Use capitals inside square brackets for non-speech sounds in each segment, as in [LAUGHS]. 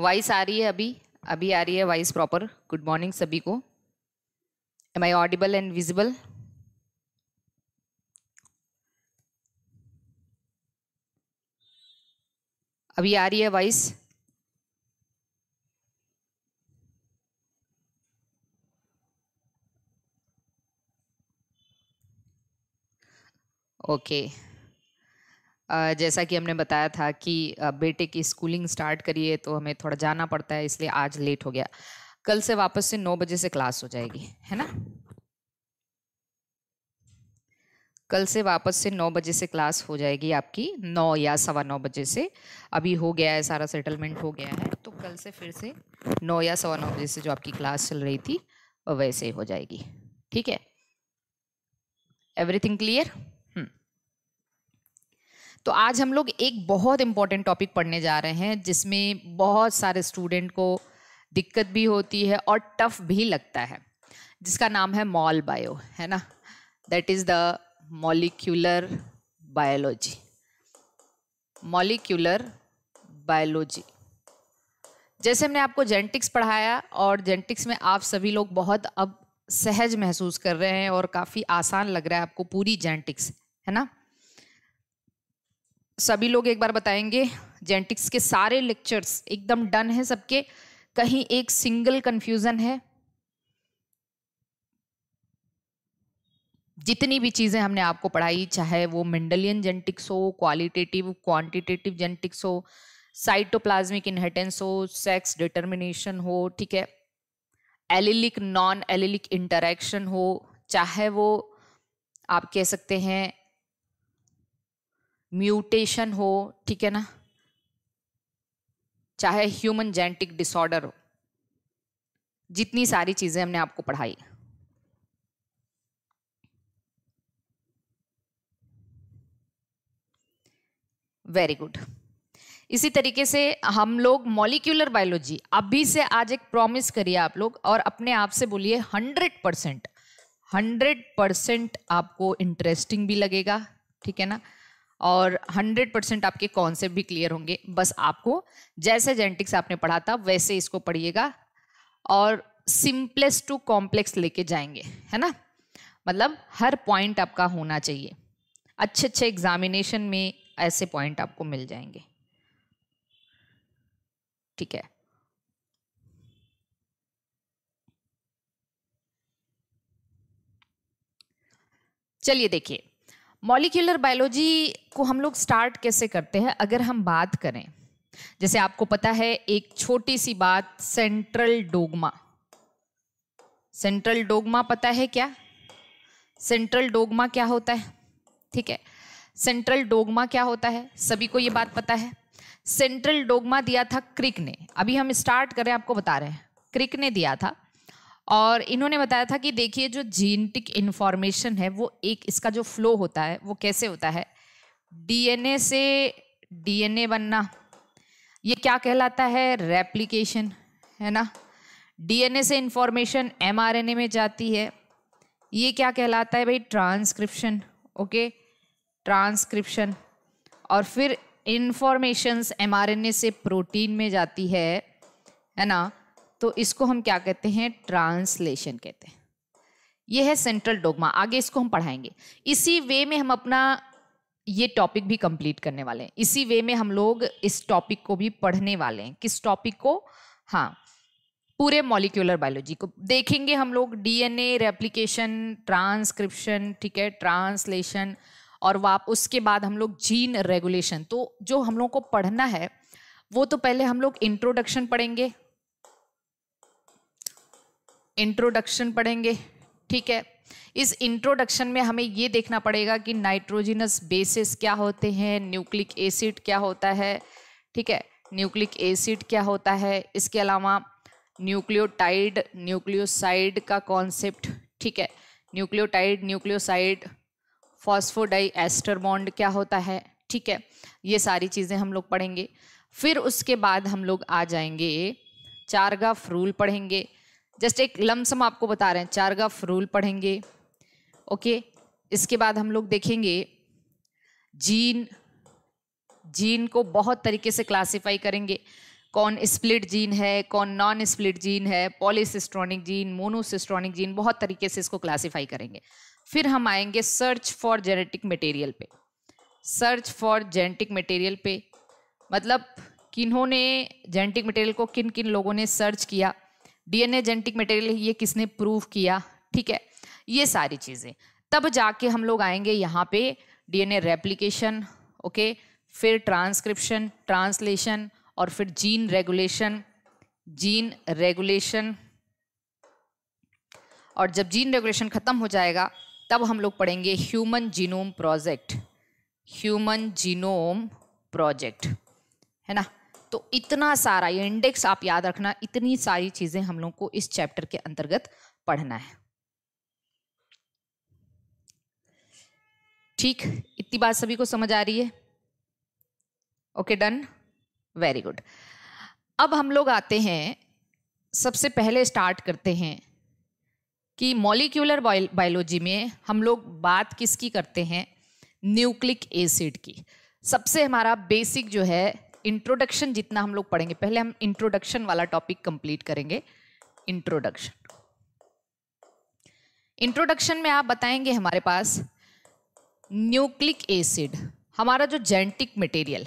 Voice आ रही है अभी अभी आ रही है वॉइस प्रॉपर गुड मॉर्निंग सभी को am I audible and visible अभी आ रही है वॉइस ओके okay. जैसा कि हमने बताया था कि बेटे की स्कूलिंग स्टार्ट करिए तो हमें थोड़ा जाना पड़ता है इसलिए आज लेट हो गया कल से वापस से नौ बजे से क्लास हो जाएगी है ना कल से वापस से नौ बजे से क्लास हो जाएगी आपकी नौ या सवा नौ बजे से अभी हो गया है सारा सेटलमेंट हो गया है तो कल से फिर से नौ या सवा नौ बजे से जो आपकी क्लास चल रही थी वैसे हो जाएगी ठीक है एवरीथिंग क्लियर तो आज हम लोग एक बहुत इम्पॉर्टेंट टॉपिक पढ़ने जा रहे हैं जिसमें बहुत सारे स्टूडेंट को दिक्कत भी होती है और टफ भी लगता है जिसका नाम है मॉल बायो है ना that is the molecular biology molecular biology जैसे हमने आपको जेंटिक्स पढ़ाया और जेंटिक्स में आप सभी लोग बहुत अब सहज महसूस कर रहे हैं और काफ़ी आसान लग रहा है आपको पूरी जेंटिक्स है ना सभी लोग एक बार बताएंगे जेनेटिक्स के सारे लेक्चर्स एकदम डन है सबके कहीं एक सिंगल कंफ्यूजन है जितनी भी चीज़ें हमने आपको पढ़ाई चाहे वो मेंडलियन जेनेटिक्स हो क्वालिटेटिव क्वांटिटेटिव जेनेटिक्स हो साइटोप्लाज्मिक इनहेटेंस हो सेक्स डिटर्मिनेशन हो ठीक है एलिलिक नॉन एलिलिक इंटरेक्शन हो चाहे वो आप कह सकते हैं म्यूटेशन हो ठीक है ना चाहे ह्यूमन जेनेटिक डिसऑर्डर हो जितनी सारी चीज़ें हमने आपको पढ़ाई वेरी गुड इसी तरीके से हम लोग मॉलिक्यूलर बायोलॉजी अभी से आज एक प्रॉमिस करिए आप लोग और अपने आप से बोलिए हंड्रेड परसेंट हंड्रेड परसेंट आपको इंटरेस्टिंग भी लगेगा ठीक है ना और 100 परसेंट आपके कॉन्सेप्ट भी क्लियर होंगे बस आपको जैसे जेनेटिक्स आपने पढ़ा था वैसे इसको पढ़िएगा और सिंपलेस्ट टू कॉम्प्लेक्स लेके जाएंगे है ना मतलब हर पॉइंट आपका होना चाहिए अच्छे अच्छे एग्जामिनेशन में ऐसे पॉइंट आपको मिल जाएंगे ठीक है चलिए देखिए मॉलिक्यूलर बायोलॉजी को हम लोग स्टार्ट कैसे करते हैं अगर हम बात करें जैसे आपको पता है एक छोटी सी बात सेंट्रल डोगमा सेंट्रल डोगमा पता है क्या सेंट्रल डोगमा क्या होता है ठीक है सेंट्रल डोगमा क्या होता है सभी को ये बात पता है सेंट्रल डोगमा दिया था क्रिक ने अभी हम स्टार्ट करें आपको बता रहे हैं क्रिक ने दिया था और इन्होंने बताया था कि देखिए जो जीनटिक इन्फॉर्मेशन है वो एक इसका जो फ्लो होता है वो कैसे होता है डीएनए से डीएनए बनना ये क्या कहलाता है रेप्लिकेशन है ना डीएनए से इन्फॉर्मेशन एमआरएनए में जाती है ये क्या कहलाता है भाई ट्रांसक्रिप्शन ओके ट्रांसक्रिप्शन और फिर इन्फॉर्मेशंस एमआरएनए से प्रोटीन में जाती है है ना तो इसको हम क्या कहते हैं ट्रांसलेशन कहते हैं ये है सेंट्रल डोगमा आगे इसको हम पढ़ाएंगे इसी वे में हम अपना ये टॉपिक भी कंप्लीट करने वाले हैं इसी वे में हम लोग इस टॉपिक को भी पढ़ने वाले हैं किस टॉपिक को हाँ पूरे मॉलिक्यूलर बायोलॉजी को देखेंगे हम लोग डीएनए रेप्लिकेशन ट्रांसक्रिप्शन ठीक है ट्रांसलेशन और वाप उसके बाद हम लोग जीन रेगुलेशन तो जो हम लोग को पढ़ना है वो तो पहले हम लोग इंट्रोडक्शन पढ़ेंगे इंट्रोडक्शन पढ़ेंगे ठीक है इस इंट्रोडक्शन में हमें ये देखना पड़ेगा कि नाइट्रोजिनस बेसिस क्या होते हैं न्यूक्लिक एसिड क्या होता है ठीक है न्यूक्लिक एसिड क्या होता है इसके अलावा न्यूक्लियोटाइड न्यूक्लियोसाइड का कॉन्सेप्ट ठीक है न्यूक्लियोटाइड न्यूक्लियोसाइड फॉस्फोडाई एस्टरबॉन्ड क्या होता है ठीक है ये सारी चीज़ें हम लोग पढ़ेंगे फिर उसके बाद हम लोग आ जाएंगे चारगाफ रूल पढ़ेंगे जस्ट एक लमसम आपको बता रहे हैं गफ रूल पढ़ेंगे ओके इसके बाद हम लोग देखेंगे जीन जीन को बहुत तरीके से क्लासिफाई करेंगे कौन स्प्लिट जीन है कौन नॉन स्प्लिट जीन है पॉलीसिस्ट्रॉनिक जीन मोनोसिस्ट्रॉनिक जीन बहुत तरीके से इसको क्लासिफाई करेंगे फिर हम आएंगे सर्च फॉर जेनेटिक मटेरियल पे सर्च फॉर जेनेटिक मटेरियल पे मतलब किन्होंने जेनेटिक मटेरियल को किन किन लोगों ने सर्च किया डीएनए जेनेटिक मटेरियल ये किसने प्रूव किया ठीक है ये सारी चीज़ें तब जाके हम लोग आएंगे यहाँ पे डीएनए रेप्लिकेशन ओके फिर ट्रांसक्रिप्शन ट्रांसलेशन और फिर जीन रेगुलेशन जीन रेगुलेशन और जब जीन रेगुलेशन ख़त्म हो जाएगा तब हम लोग पढ़ेंगे human genome project human genome project है ना तो इतना सारा ये इंडेक्स आप याद रखना इतनी सारी चीजें हम लोग को इस चैप्टर के अंतर्गत पढ़ना है ठीक इतनी बात सभी को समझ आ रही है ओके डन वेरी गुड अब हम लोग आते हैं सबसे पहले स्टार्ट करते हैं कि मॉलिक्यूलर बायोलॉजी में हम लोग बात किसकी करते हैं न्यूक्लिक एसिड की सबसे हमारा बेसिक जो है इंट्रोडक्शन जितना हम लोग पढ़ेंगे पहले हम इंट्रोडक्शन वाला टॉपिक कंप्लीट करेंगे इंट्रोडक्शन इंट्रोडक्शन में आप बताएंगे हमारे पास न्यूक्लिक एसिड हमारा जो जेनेटिक मटेरियल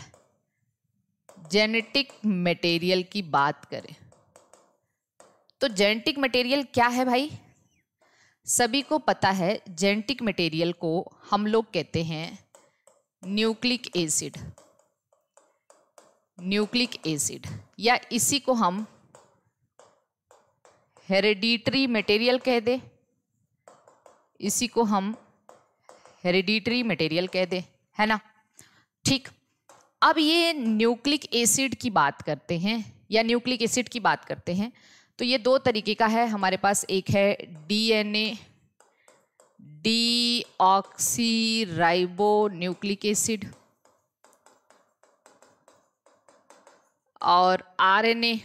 जेनेटिक मटेरियल की बात करें तो जेनेटिक मटेरियल क्या है भाई सभी को पता है जेनेटिक मटेरियल को हम लोग कहते हैं न्यूक्लिक एसिड न्यूक्लिक एसिड या इसी को हम हेरेडिटरी मटेरियल कह दे इसी को हम हेरिडिटरी मटेरियल कह दे है ना ठीक अब ये न्यूक्लिक एसिड की बात करते हैं या न्यूक्लिक एसिड की बात करते हैं तो ये दो तरीके का है हमारे पास एक है डीएनए डी न्यूक्लिक एसिड और आरएनए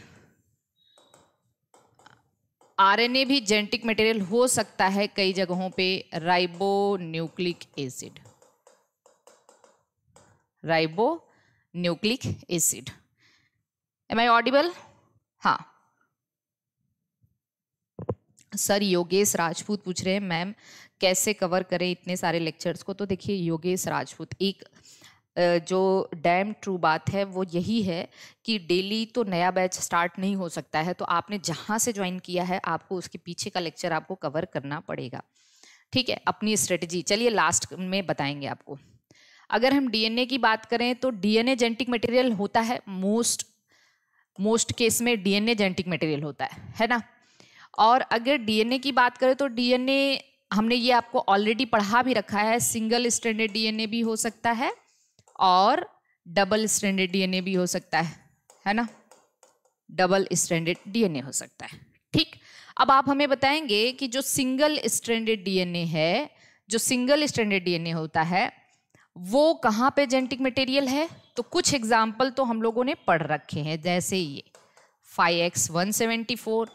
आरएनए भी जेनेटिक मटेरियल हो सकता है कई जगहों पे ribo nucleic acid ribo nucleic acid am I audible हाँ सर योगेश राजपूत पूछ रहे हैं मैम कैसे कवर करें इतने सारे लेक्चर्स को तो देखिए योगेश राजपूत एक जो डैम ट्रू बात है वो यही है कि डेली तो नया बैच स्टार्ट नहीं हो सकता है तो आपने जहाँ से ज्वाइन किया है आपको उसके पीछे का लेक्चर आपको कवर करना पड़ेगा ठीक है अपनी स्ट्रेटजी चलिए लास्ट में बताएंगे आपको अगर हम डीएनए की बात करें तो डीएनए जेनेटिक मटेरियल होता है मोस्ट मोस्ट केस में डीएनए जेनेटिक मटेरियल होता है है ना और अगर डीएनए की बात करें तो डीएनए हमने ये आपको ऑलरेडी पढ़ा भी रखा है सिंगल स्टैंडर्ड डीएनए भी हो सकता है और डबल स्टैंडर्ड डीएनए भी हो सकता है है ना डबल स्टैंडर्ड डीएनए हो सकता है ठीक अब आप हमें बताएंगे कि जो सिंगल स्टैंडर्ड डीएनए है जो सिंगल स्टैंडर्ड डीएनए होता है वो कहाँ पे जेनेटिक मटेरियल है तो कुछ एग्जाम्पल तो हम लोगों ने पढ़ रखे हैं जैसे ये five X one seventy four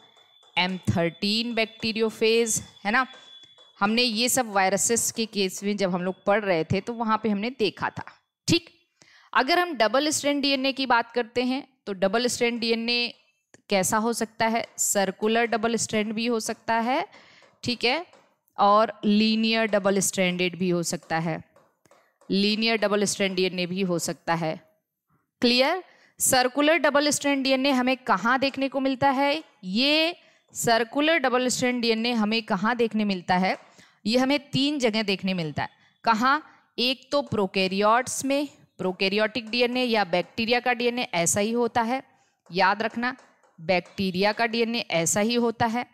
M thirteen bacteriophage है ना हमने ये सब वायरसेस के केस में जब हम लोग पढ़ रहे थे तो वहाँ पे हमने देखा था ठीक अगर हम डबल स्ट्रैंड डीएनए की बात करते हैं तो डबल स्ट्रैंड डीएनए कैसा हो सकता है सर्कुलर डबल स्ट्रैंड भी हो सकता है ठीक है और लीनियर डबल स्ट्रैंडेड भी हो सकता है लीनियर डबल स्ट्रैंड डीएनए भी हो सकता है clear circular double strand DNA हमें कहाँ देखने को मिलता है ये सर्कुलर डबल स्ट्रैंड डीएनए हमें कहाँ देखने मिलता है ये हमें तीन जगह देखने मिलता है कहाँ एक तो प्रोकैरियोट्स में प्रोकैरियोटिक डीएनए या बैक्टीरिया का डीएनए ऐसा ही होता है याद रखना बैक्टीरिया का डीएनए ऐसा ही होता है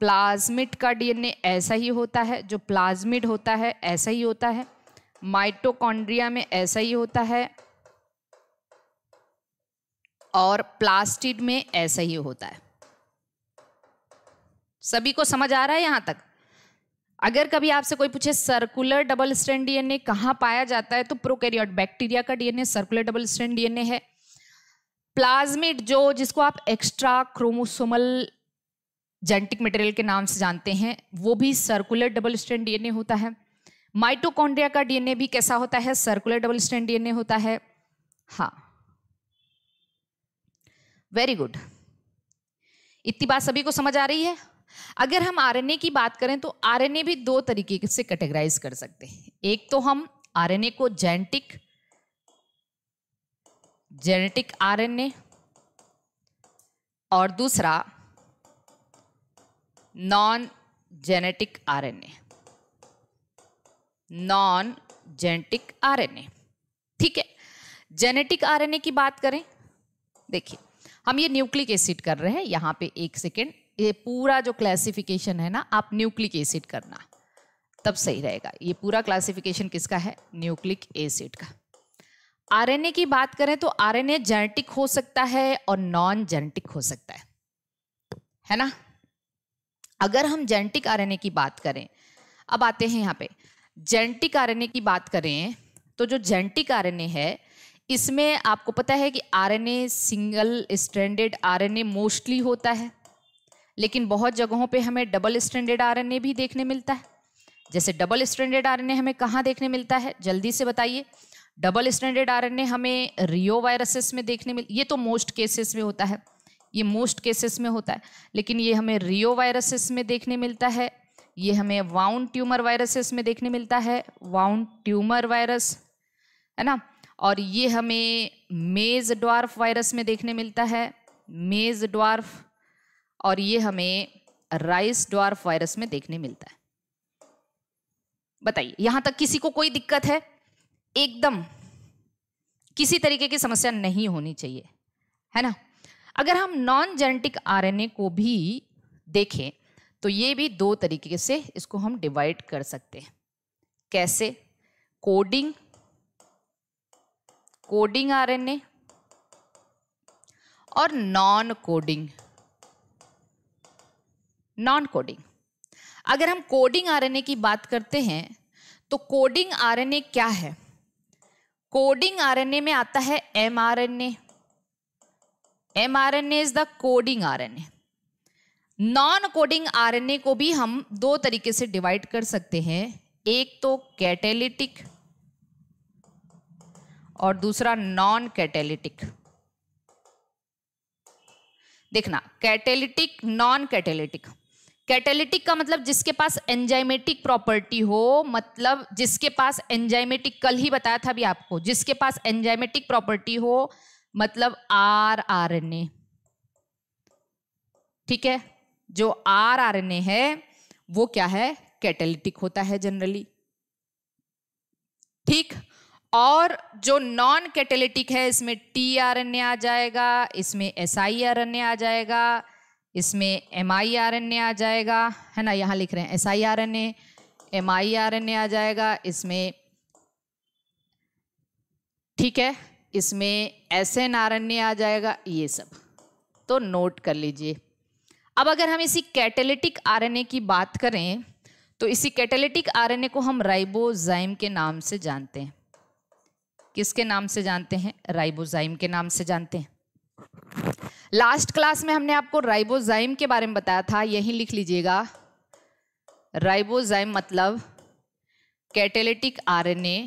प्लाज्मिड का डीएनए ऐसा ही होता है जो प्लाज्मिड होता है ऐसा ही होता है माइटोकॉन्ड्रिया में ऐसा ही होता है और प्लास्टिड में ऐसा ही होता है सभी को समझ आ रहा है यहाँ तक अगर कभी आपसे कोई पूछे सर्कुलर डबल स्टैंड डीएनए कहाँ पाया जाता है तो प्रोकैरियोट बैक्टीरिया का DNA circular double stand DNA है प्लाज्मिड जो जिसको आप एक्स्ट्रा क्रोमोसोमल जेनेटिक मटेरियल के नाम से जानते हैं वो भी सर्कुलर डबल स्टैंड डीएनए होता है माइटोकॉन्ड्रिया का डीएनए भी कैसा होता है सर्कुलर डबल स्टैंड डीएनए होता है हाँ वेरी गुड इतनी बात सभी को समझ आ रही है अगर हम आरएनए की बात करें तो आरएनए भी दो तरीके से कैटेगराइज कर सकते हैं एक तो हम आरएनए को जेनेटिक जेनेटिक आरएनए और दूसरा non genetic RNA non genetic RNA ठीक है जेनेटिक आरएनए की बात करें देखिए हम ये न्यूक्लिक एसिड कर रहे हैं यहां पे एक सेकेंड ये पूरा जो क्लासिफिकेशन है ना आप न्यूक्लिक एसिड करना तब सही रहेगा ये पूरा क्लासिफिकेशन किसका है न्यूक्लिक एसिड का आरएनए की बात करें तो आरएनए जेनेटिक हो सकता है और नॉन जेनेटिक हो सकता है है ना अगर हम जेनेटिक आरएनए की बात करें अब आते हैं यहाँ पे जेनेटिक आरएनए की बात करें तो जो जेनेटिक आरएनए है इसमें आपको पता है कि RNA single standard RNA mostly होता है लेकिन बहुत जगहों पे हमें डबल स्टैंडर्ड आरएनए भी देखने मिलता है जैसे डबल स्टैंडर्ड आरएनए हमें कहाँ देखने मिलता है जल्दी से बताइए डबल स्टैंडर्ड आरएनए हमें रियो वायरसेस में देखने मिल ये तो मोस्ट केसेस में होता है ये मोस्ट केसेस में होता है लेकिन ये हमें रियो वायरसेस में देखने मिलता है ये हमें वाउन ट्यूमर वायरसेस में देखने मिलता है वाउन ट्यूमर वायरस है ना और ये हमें मेज ड्वार्फ वायरस में देखने मिलता है मेज ड्वार्फ और ये हमें राइस ड्वार्फ वायरस में देखने मिलता है बताइए यहां तक किसी को कोई दिक्कत है एकदम किसी तरीके की समस्या नहीं होनी चाहिए है ना अगर हम नॉन जेनेटिक आरएनए को भी देखें तो ये भी दो तरीके से इसको हम डिवाइड कर सकते हैं कैसे कोडिंग कोडिंग आरएनए और नॉन कोडिंग नॉन कोडिंग अगर हम कोडिंग आरएनए की बात करते हैं तो कोडिंग आरएनए क्या है कोडिंग आरएनए में आता है mRNA mRNA is the coding RNA non coding RNA को भी हम दो तरीके से डिवाइड कर सकते हैं एक तो कैटेलिटिक और दूसरा नॉन कैटेलिटिक देखना कैटेलिटिक नॉन कैटेलिटिक कैटेलिटिक का मतलब जिसके पास एंजाइमेटिक प्रॉपर्टी हो मतलब जिसके पास एंजाइमेटिक कल ही बताया था भी आपको जिसके पास एंजाइमेटिक प्रॉपर्टी हो मतलब आर आर एन ए ठीक है जो आर आर एन ए है वो क्या है कैटेलिटिक होता है जनरली ठीक और जो नॉन कैटेलिटिक है इसमें टी आर एन ए आ जाएगा इसमें S I R N A आ जाएगा इसमें M I R N A आ जाएगा है ना यहाँ लिख रहे हैं S I R N A M I R N A आ जाएगा इसमें ठीक है इसमें S N R N A आ जाएगा ये सब तो नोट कर लीजिए अब अगर हम इसी कैटेलिटिक आर एन ए की बात करें तो इसी कैटेलिटिक आर एन ए को हम राइबोजाइम के नाम से जानते हैं किसके नाम से जानते हैं राइबोजाइम के नाम से जानते हैं लास्ट क्लास में हमने आपको राइबोजाइम के बारे में बताया था यहीं लिख लीजिएगा राइबोजाइम मतलब कैटेलिटिक आरएनए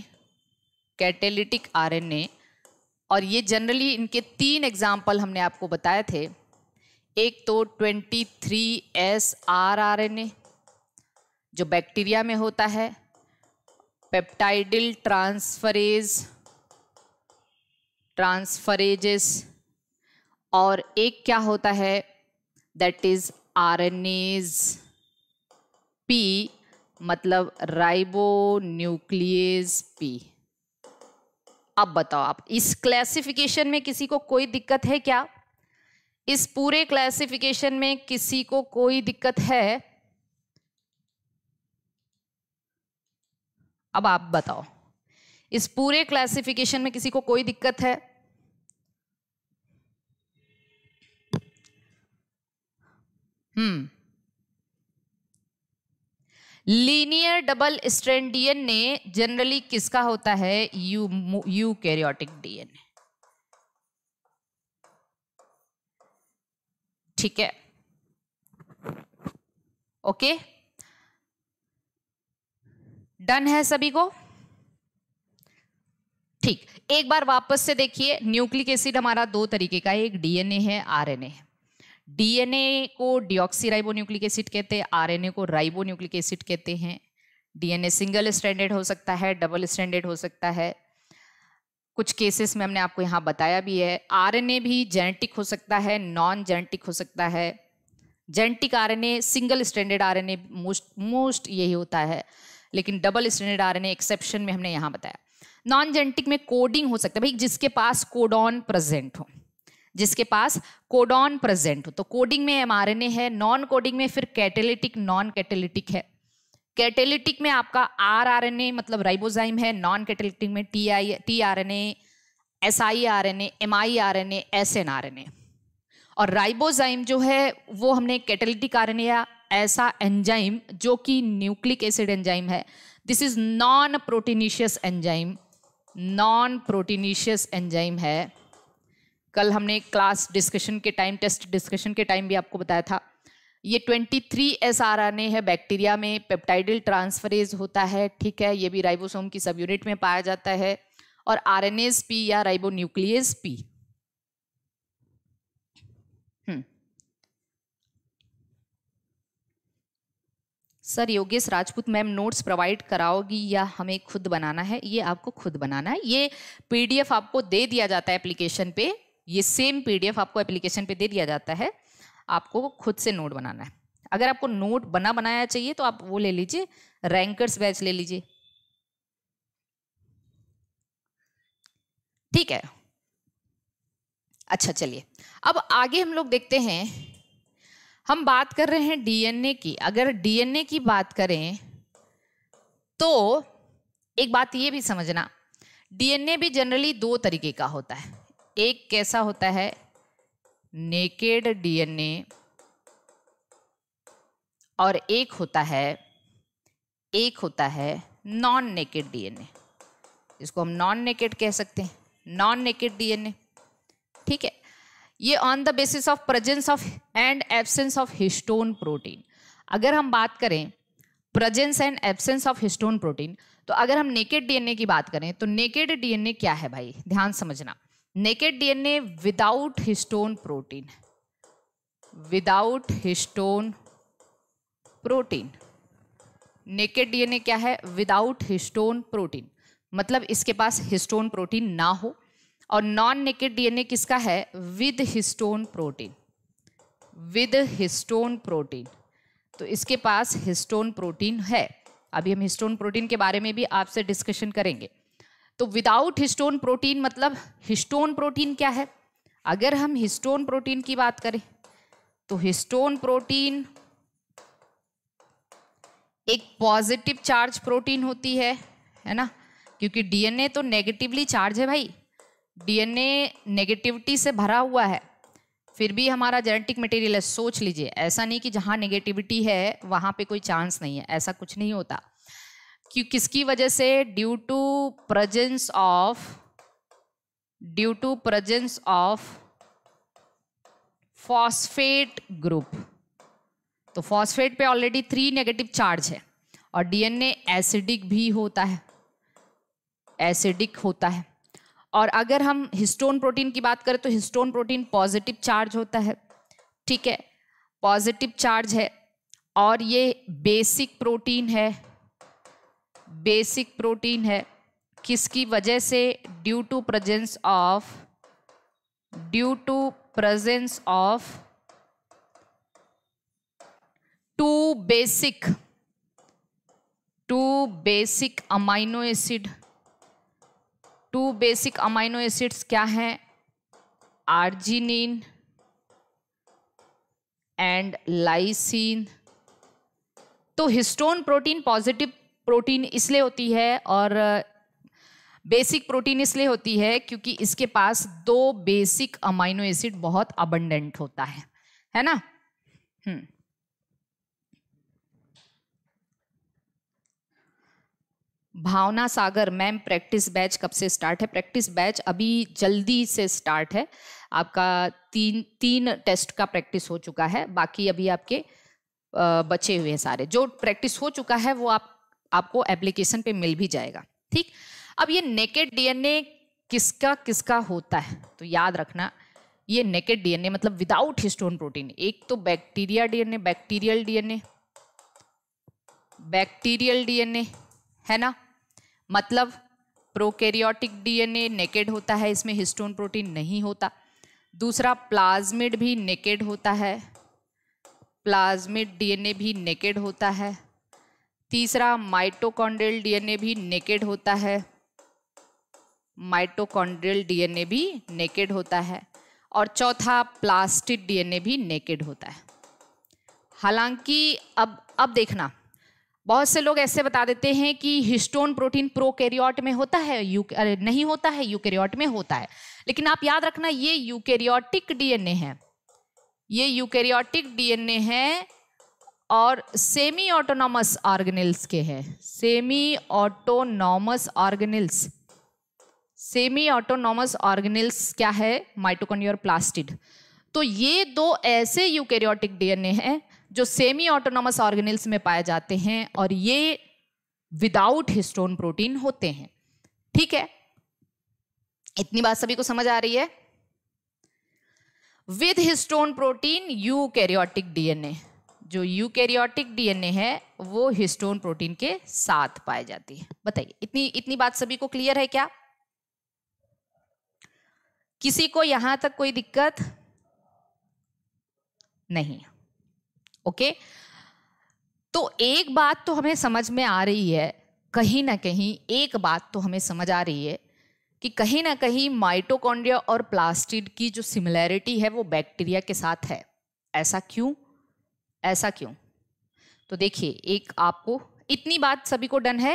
कैटेलिटिक आरएनए और ये जनरली इनके तीन एग्जाम्पल हमने आपको बताए थे एक तो 23S rRNA जो बैक्टीरिया में होता है पेप्टाइडिल ट्रांसफरेज ट्रांसफरेजेस और एक क्या होता है that is R N ase P मतलब राइबो न्यूक्लियस पी अब बताओ आप इस क्लासिफिकेशन में किसी को कोई दिक्कत है क्या इस पूरे क्लासिफिकेशन में किसी को कोई दिक्कत है अब आप बताओ इस पूरे क्लासिफिकेशन में किसी को कोई दिक्कत है hmm linear double strand DNA generally किसका होता है यू यू कैरियोटिक डीएनए ठीक है ओके डन है सभी को ठीक एक बार वापस से देखिए न्यूक्लिक एसिड हमारा दो तरीके का है एक डीएनए है आरएनए है डीएनए को डिऑक्सीराइबोन्यूक्लिक एसिड कहते हैं आरएनए को राइबोन्यूक्लिक एसिड कहते हैं डीएनए सिंगल स्टैंडर्ड हो सकता है डबल स्टैंडर्ड हो सकता है कुछ केसेस में हमने आपको यहाँ बताया भी है आरएनए भी जेनेटिक हो सकता है नॉन जेनेटिक हो सकता है genetic RNA single standard RNA most most यही होता है लेकिन डबल स्टैंडर्ड आरएनए एक्सेप्शन में हमने यहाँ बताया नॉन जेनेटिक में कोडिंग हो सकता है भाई जिसके पास कोडॉन प्रेजेंट हो जिसके पास कोडॉन प्रेजेंट हो तो कोडिंग में एमआरएनए है नॉन कोडिंग में फिर कैटेलिटिक नॉन कैटेलिटिक है कैटेलिटिक में आपका आरआरएनए मतलब राइबोजाइम है नॉन कैटेलिटिक में T I T R N A S I R N A M I R N A S N R N A और ribozyme जो है वो हमने कैटेलिटिक आर एन ए या ऐसा एंजाइम जो कि न्यूक्लिक एसिड एंजाइम है this is non proteinaceous enzyme non proteinaceous enzyme है कल हमने क्लास डिस्कशन के टाइम टेस्ट डिस्कशन के टाइम भी आपको बताया था ये 23 थ्री एस आर ए है बैक्टीरिया में पेप्टाइडल ट्रांसफरेज होता है ठीक है ये भी राइबोसोम की सब यूनिट में पाया जाता है और आर एन एस पी या ribo nucleus P sir Yogesh Rajput ma'am notes provide कराओगी या हमें खुद बनाना है ये आपको खुद बनाना है ये पीडीएफ आपको दे दिया जाता है एप्लीकेशन पे ये सेम पीडीएफ आपको एप्लीकेशन पे दे दिया जाता है आपको खुद से नोट बनाना है अगर आपको नोट बना बनाया चाहिए तो आप वो ले लीजिए रैंकर्स बैच ले लीजिए ठीक है अच्छा चलिए अब आगे हम लोग देखते हैं हम बात कर रहे हैं डीएनए की अगर डीएनए की बात करें तो एक बात ये भी समझना डीएनए भी जनरली दो तरीके का होता है एक कैसा होता है नेकेड डीएनए और एक होता है एक होता है नॉन नेकेड डीएनए इसको हम नॉन नेकेड कह सकते हैं नॉन नेकेड डीएनए ठीक है ये on the basis of presence of and absence of histone protein अगर हम बात करें presence and absence of histone protein तो अगर हम नेकेड डीएनए की बात करें तो नेकेड डीएनए क्या है भाई ध्यान समझना naked DNA without histone protein without histone protein naked DNA क्या है विदाउट हिस्टोन प्रोटीन मतलब इसके पास हिस्टोन प्रोटीन ना हो और नॉन नेकेड डीएनए किसका है with histone protein with histone protein तो इसके पास हिस्टोन प्रोटीन है अभी हम हिस्टोन प्रोटीन के बारे में भी आपसे डिस्कशन करेंगे तो विदाउट हिस्टोन प्रोटीन मतलब हिस्टोन प्रोटीन क्या है अगर हम हिस्टोन प्रोटीन की बात करें तो हिस्टोन प्रोटीन एक पॉजिटिव चार्ज प्रोटीन होती है है ना क्योंकि डीएनए तो नेगेटिवली चार्ज है भाई डीएनए नेगेटिविटी से भरा हुआ है फिर भी हमारा जेनेटिक मटेरियल है सोच लीजिए ऐसा नहीं कि जहाँ नेगेटिविटी है वहाँ पे कोई चांस नहीं है ऐसा कुछ नहीं होता कि किसकी वजह से due to presence of due to presence of phosphate group तो फॉस्फेट पे ऑलरेडी थ्री नेगेटिव चार्ज है और डीएनए एसिडिक भी होता है एसिडिक होता है और अगर हम हिस्टोन प्रोटीन की बात करें तो हिस्टोन प्रोटीन पॉजिटिव चार्ज होता है ठीक है पॉजिटिव चार्ज है और ये बेसिक प्रोटीन है बेसिक प्रोटीन है किसकी वजह से due to presence of due to presence of two basic two basic amino acid two basic amino acids क्या हैं आर्जिनिन एंड लाइसिन तो हिस्टोन प्रोटीन पॉजिटिव प्रोटीन इसलिए होती है और बेसिक प्रोटीन इसलिए होती है क्योंकि इसके पास दो बेसिक अमाइनो एसिड बहुत अबंडेंट होता है है ना hmm Bhavna Sagar ma'am practice batch कब से स्टार्ट है प्रैक्टिस बैच अभी जल्दी से स्टार्ट है आपका तीन तीन टेस्ट का प्रैक्टिस हो चुका है बाकी अभी आपके बचे हुए हैं सारे जो प्रैक्टिस हो चुका है वो आप आपको एप्लीकेशन पे मिल भी जाएगा ठीक अब ये नेकेड डीएनए किसका किसका होता है तो याद रखना ये नेकेड डीएनए मतलब विदाउट हिस्टोन प्रोटीन एक तो bacteria DNA bacterial DNA bacterial DNA है ना मतलब प्रोकैरियोटिक डीएनए नेकेड होता है इसमें हिस्टोन प्रोटीन नहीं होता दूसरा प्लाज्मिड भी नेकेड होता है प्लाज्मिड डीएनए भी नेकेड होता है तीसरा माइटोकॉन्ड्रियल डीएनए भी नेकेड होता है माइटोकॉन्ड्रियल डीएनए भी नेकेड होता है और चौथा प्लास्टिक डीएनए भी नेकेड होता है हालांकि अब अब देखना बहुत से लोग ऐसे बता देते हैं कि हिस्टोन प्रोटीन प्रोकैरियोट में होता है यू नहीं होता है यूकैरियोट में होता है लेकिन आप याद रखना ये यूकैरियोटिक डीएनए है ये यूकैरियोटिक डीएनए है और सेमी ऑटोनॉमस ऑर्गेनिल्स के हैं semi autonomous organelles semi autonomous organelles क्या है माइटोकॉन्ड्रियल प्लास्टिड तो ये दो ऐसे यूकेरियोटिक डीएनए हैं जो सेमी ऑटोनॉमस ऑर्गेनिल्स में पाए जाते हैं और ये विदाउट हिस्टोन प्रोटीन होते हैं ठीक है इतनी बात सभी को समझ आ रही है with histone protein eukaryotic DNA जो यूकैरियोटिक डीएनए है वो हिस्टोन प्रोटीन के साथ पाए जाती है बताइए इतनी इतनी बात सभी को क्लियर है क्या किसी को यहां तक कोई दिक्कत नहीं ओके तो एक बात तो हमें समझ में आ रही है कहीं ना कहीं एक बात तो हमें समझ आ रही है कि कहीं ना कहीं माइटोकॉन्ड्रिया और प्लास्टिड की जो सिमिलैरिटी है वो बैक्टीरिया के साथ है ऐसा क्यों ऐसा क्यों तो देखिए एक आपको इतनी बात सभी को डन है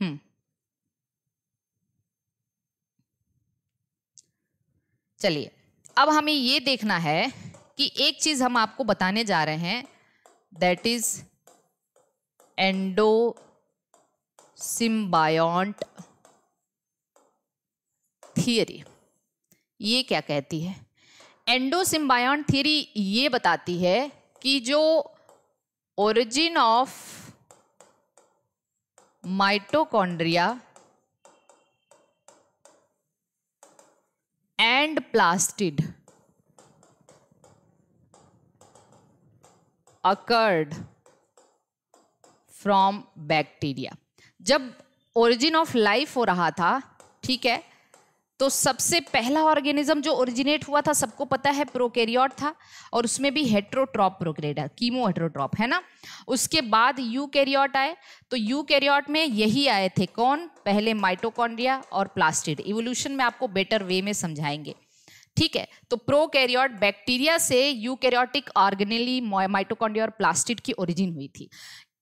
हम्म चलिए अब हमें यह देखना है कि एक चीज हम आपको बताने जा रहे हैं that is endosymbiont theory ये क्या कहती है एंडोसिम्बायन थ्योरी ये बताती है कि जो origin of mitochondria and plastid occurred from bacteria जब ओरिजिन ऑफ लाइफ हो रहा था ठीक है तो सबसे पहला ऑर्गेनिज्म जो ओरिजिनेट हुआ था सबको पता है प्रोकैरियोट था और उसमें भी हेट्रोट्रॉप प्रोक्रेडा कीमो हेट्रोट्रॉप है ना उसके बाद यूकैरियोट आए तो यूकैरियोट में यही आए थे कौन पहले माइटोकॉन्ड्रिया और प्लास्टिड इवोल्यूशन में आपको बेटर वे में समझाएंगे ठीक है तो प्रोकैरियोट बैक्टीरिया से यूकैरियोटिक ऑर्गेनेली माइटोकॉन्ड्रिया और प्लास्टिड की ओरिजिन हुई थी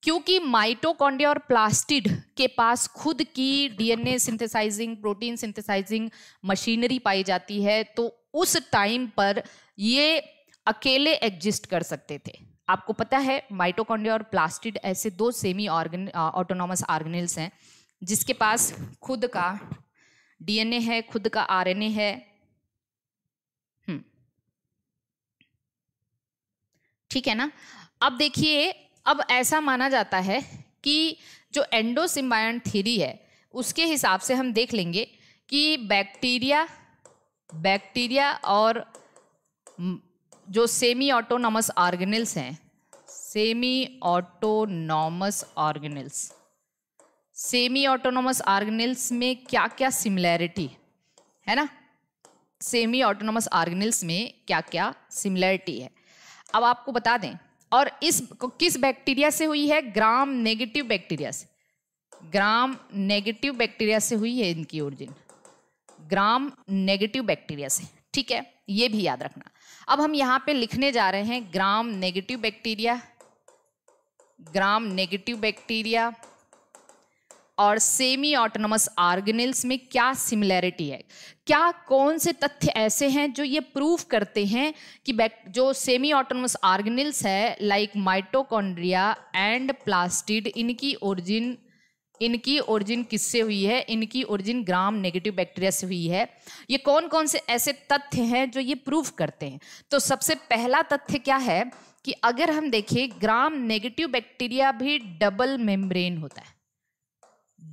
क्योंकि माइटोकॉन्ड्रिया और प्लास्टिड के पास खुद की DNA synthesizing protein synthesizing machinery पाई जाती है तो उस टाइम पर ये अकेले एग्जिस्ट कर सकते थे आपको पता है माइटोकॉन्ड्रिया और प्लास्टिड ऐसे दो सेमी ऑर्गन ऑटोनॉमस ऑर्गेनल्स हैं जिसके पास खुद का डीएनए है खुद का आरएनए है हम्म। ठीक है ना अब देखिए अब ऐसा माना जाता है कि जो एंडोसिम्बायन थीरी है उसके हिसाब से हम देख लेंगे कि बैक्टीरिया बैक्टीरिया और जो सेमी ऑटोनॉमस ऑर्गेनल्स हैं semi autonomous organelles semi autonomous organelles में क्या क्या सिमिलैरिटी है ना सेमी ऑटोनॉमस ऑर्गेनल्स में क्या क्या सिमिलैरिटी है अब आपको बता दें और इस किस बैक्टीरिया से हुई है ग्राम नेगेटिव बैक्टीरिया से ग्राम नेगेटिव बैक्टीरिया से हुई है इनकी ओरिजिन ग्राम नेगेटिव बैक्टीरिया से ठीक है ये भी याद रखना अब हम यहाँ पे लिखने जा रहे हैं gram negative bacteria gram negative bacteria और सेमी ऑटोनमस ऑर्गेनल्स में क्या सिमिलैरिटी है क्या कौन से तथ्य ऐसे हैं जो ये प्रूव करते हैं कि जो सेमी ऑटोनमस ऑर्गेनल्स है लाइक माइटोकॉन्ड्रिया एंड प्लास्टिड इनकी ओरिजिन इनकी ओरिजिन किससे हुई है इनकी ओरिजिन ग्राम नेगेटिव बैक्टीरिया से हुई है ये कौन कौन से ऐसे तथ्य हैं जो ये प्रूव करते हैं तो सबसे पहला तथ्य क्या है कि अगर हम देखें ग्राम नेगेटिव बैक्टीरिया भी डबल मेम्ब्रेन होता है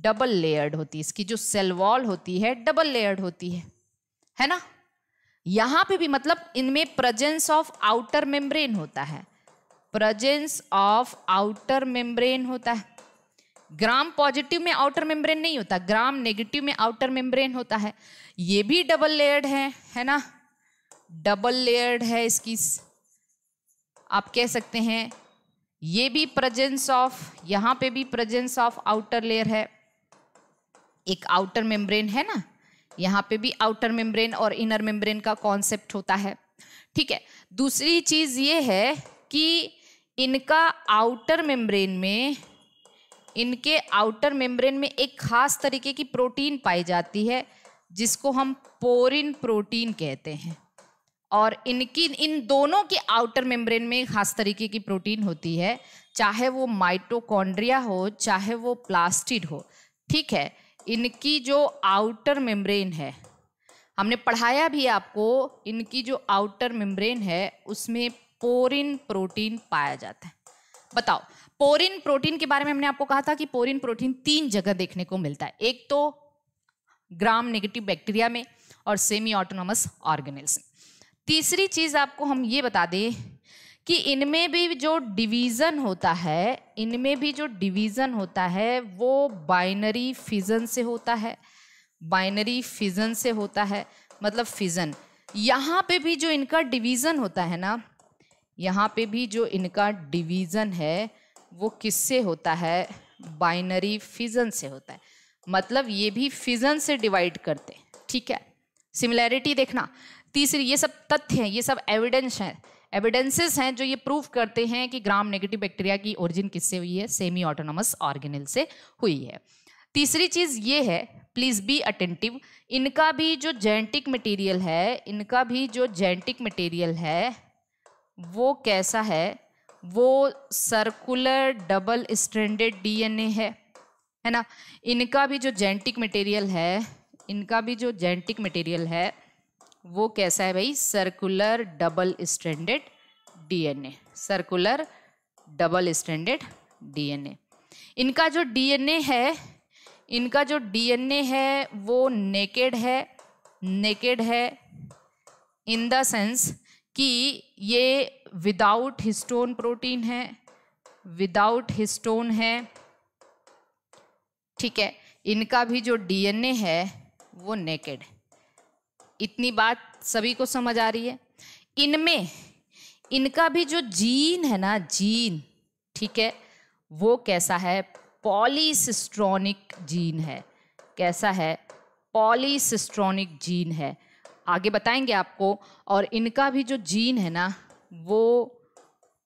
डबल लेयर्ड होती है इसकी जो सेल वॉल होती है डबल लेयर्ड होती है है ना यहां पे भी मतलब इनमें प्रेजेंस ऑफ आउटर मेम्ब्रेन होता है प्रेजेंस ऑफ आउटर मेम्ब्रेन होता है ग्राम पॉजिटिव में आउटर मेम्ब्रेन नहीं होता ग्राम नेगेटिव में आउटर मेम्ब्रेन होता है ये भी डबल लेयर्ड है है ना डबल लेयर्ड है इसकी आप कह सकते हैं ये भी प्रेजेंस ऑफ यहां पे भी प्रेजेंस ऑफ आउटर लेयर है एक आउटर मेम्ब्रेन है ना यहाँ पे भी आउटर मेम्ब्रेन और इनर मेम्ब्रेन का कॉन्सेप्ट होता है ठीक है दूसरी चीज़ ये है कि इनका आउटर मेम्ब्रेन में इनके आउटर मेम्ब्रेन में एक खास तरीके की प्रोटीन पाई जाती है जिसको हम पोरिन प्रोटीन कहते हैं और इनकी इन दोनों के आउटर मेम्ब्रेन में खास तरीके की प्रोटीन होती है चाहे वो माइटोकॉन्ड्रिया हो चाहे वो प्लास्टिड हो ठीक है इनकी जो आउटर मेम्ब्रेन है हमने पढ़ाया भी आपको इनकी जो आउटर मेम्ब्रेन है उसमें पोरिन प्रोटीन पाया जाता है बताओ पोरिन प्रोटीन के बारे में हमने आपको कहा था कि पोरिन प्रोटीन तीन जगह देखने को मिलता है एक तो ग्राम नेगेटिव बैक्टीरिया में और सेमी ऑटोनोमस ऑर्गेनिल्स तीसरी चीज़ आपको हम ये बता दें कि इनमें भी जो डिवीज़न होता है इनमें भी जो डिवीज़न होता है वो बाइनरी फिज़न से होता है बाइनरी फिज़न से होता है मतलब फिज़न यहाँ पे भी जो इनका डिवीज़न होता है ना यहाँ पे भी जो इनका डिवीज़न है वो किससे होता है बाइनरी फिज़न से होता है मतलब ये भी फिज़न से डिवाइड करते हैं ठीक है सिमिलैरिटी देखना तीसरी ये सब तथ्य हैं ये सब एविडेंस हैं एविडेंसेस हैं जो ये प्रूव करते हैं कि ग्राम नेगेटिव बैक्टीरिया की ओरिजिन किससे हुई है सेमी ऑटोनमस ऑर्गेनल से हुई है तीसरी चीज़ ये है प्लीज़ बी अटेंटिव इनका भी जो जेनेटिक मटेरियल है इनका भी जो जेनेटिक मटेरियल है वो कैसा है वो सर्कुलर डबल स्ट्रेंडेड डीएनए है है ना इनका भी जो जेनेटिक मटेरियल है इनका भी जो जेनेटिक मटेरियल है वो कैसा है भाई circular double standard DNA circular double standard DNA इनका जो डीएनए है इनका जो डीएनए है वो नेकेड है नेकेड है इन द सेंस कि ये विदाउट हिस्टोन प्रोटीन है विदाउट हिस्टोन है ठीक है इनका भी जो डीएनए है वो नेकेड है इतनी बात सभी को समझ आ रही है इनमें इनका भी जो जीन है ना जीन ठीक है वो कैसा है पॉलीसिस्ट्रॉनिक जीन है कैसा है पॉलीसिस्ट्रॉनिक जीन है आगे बताएंगे आपको और इनका भी जो जीन है ना वो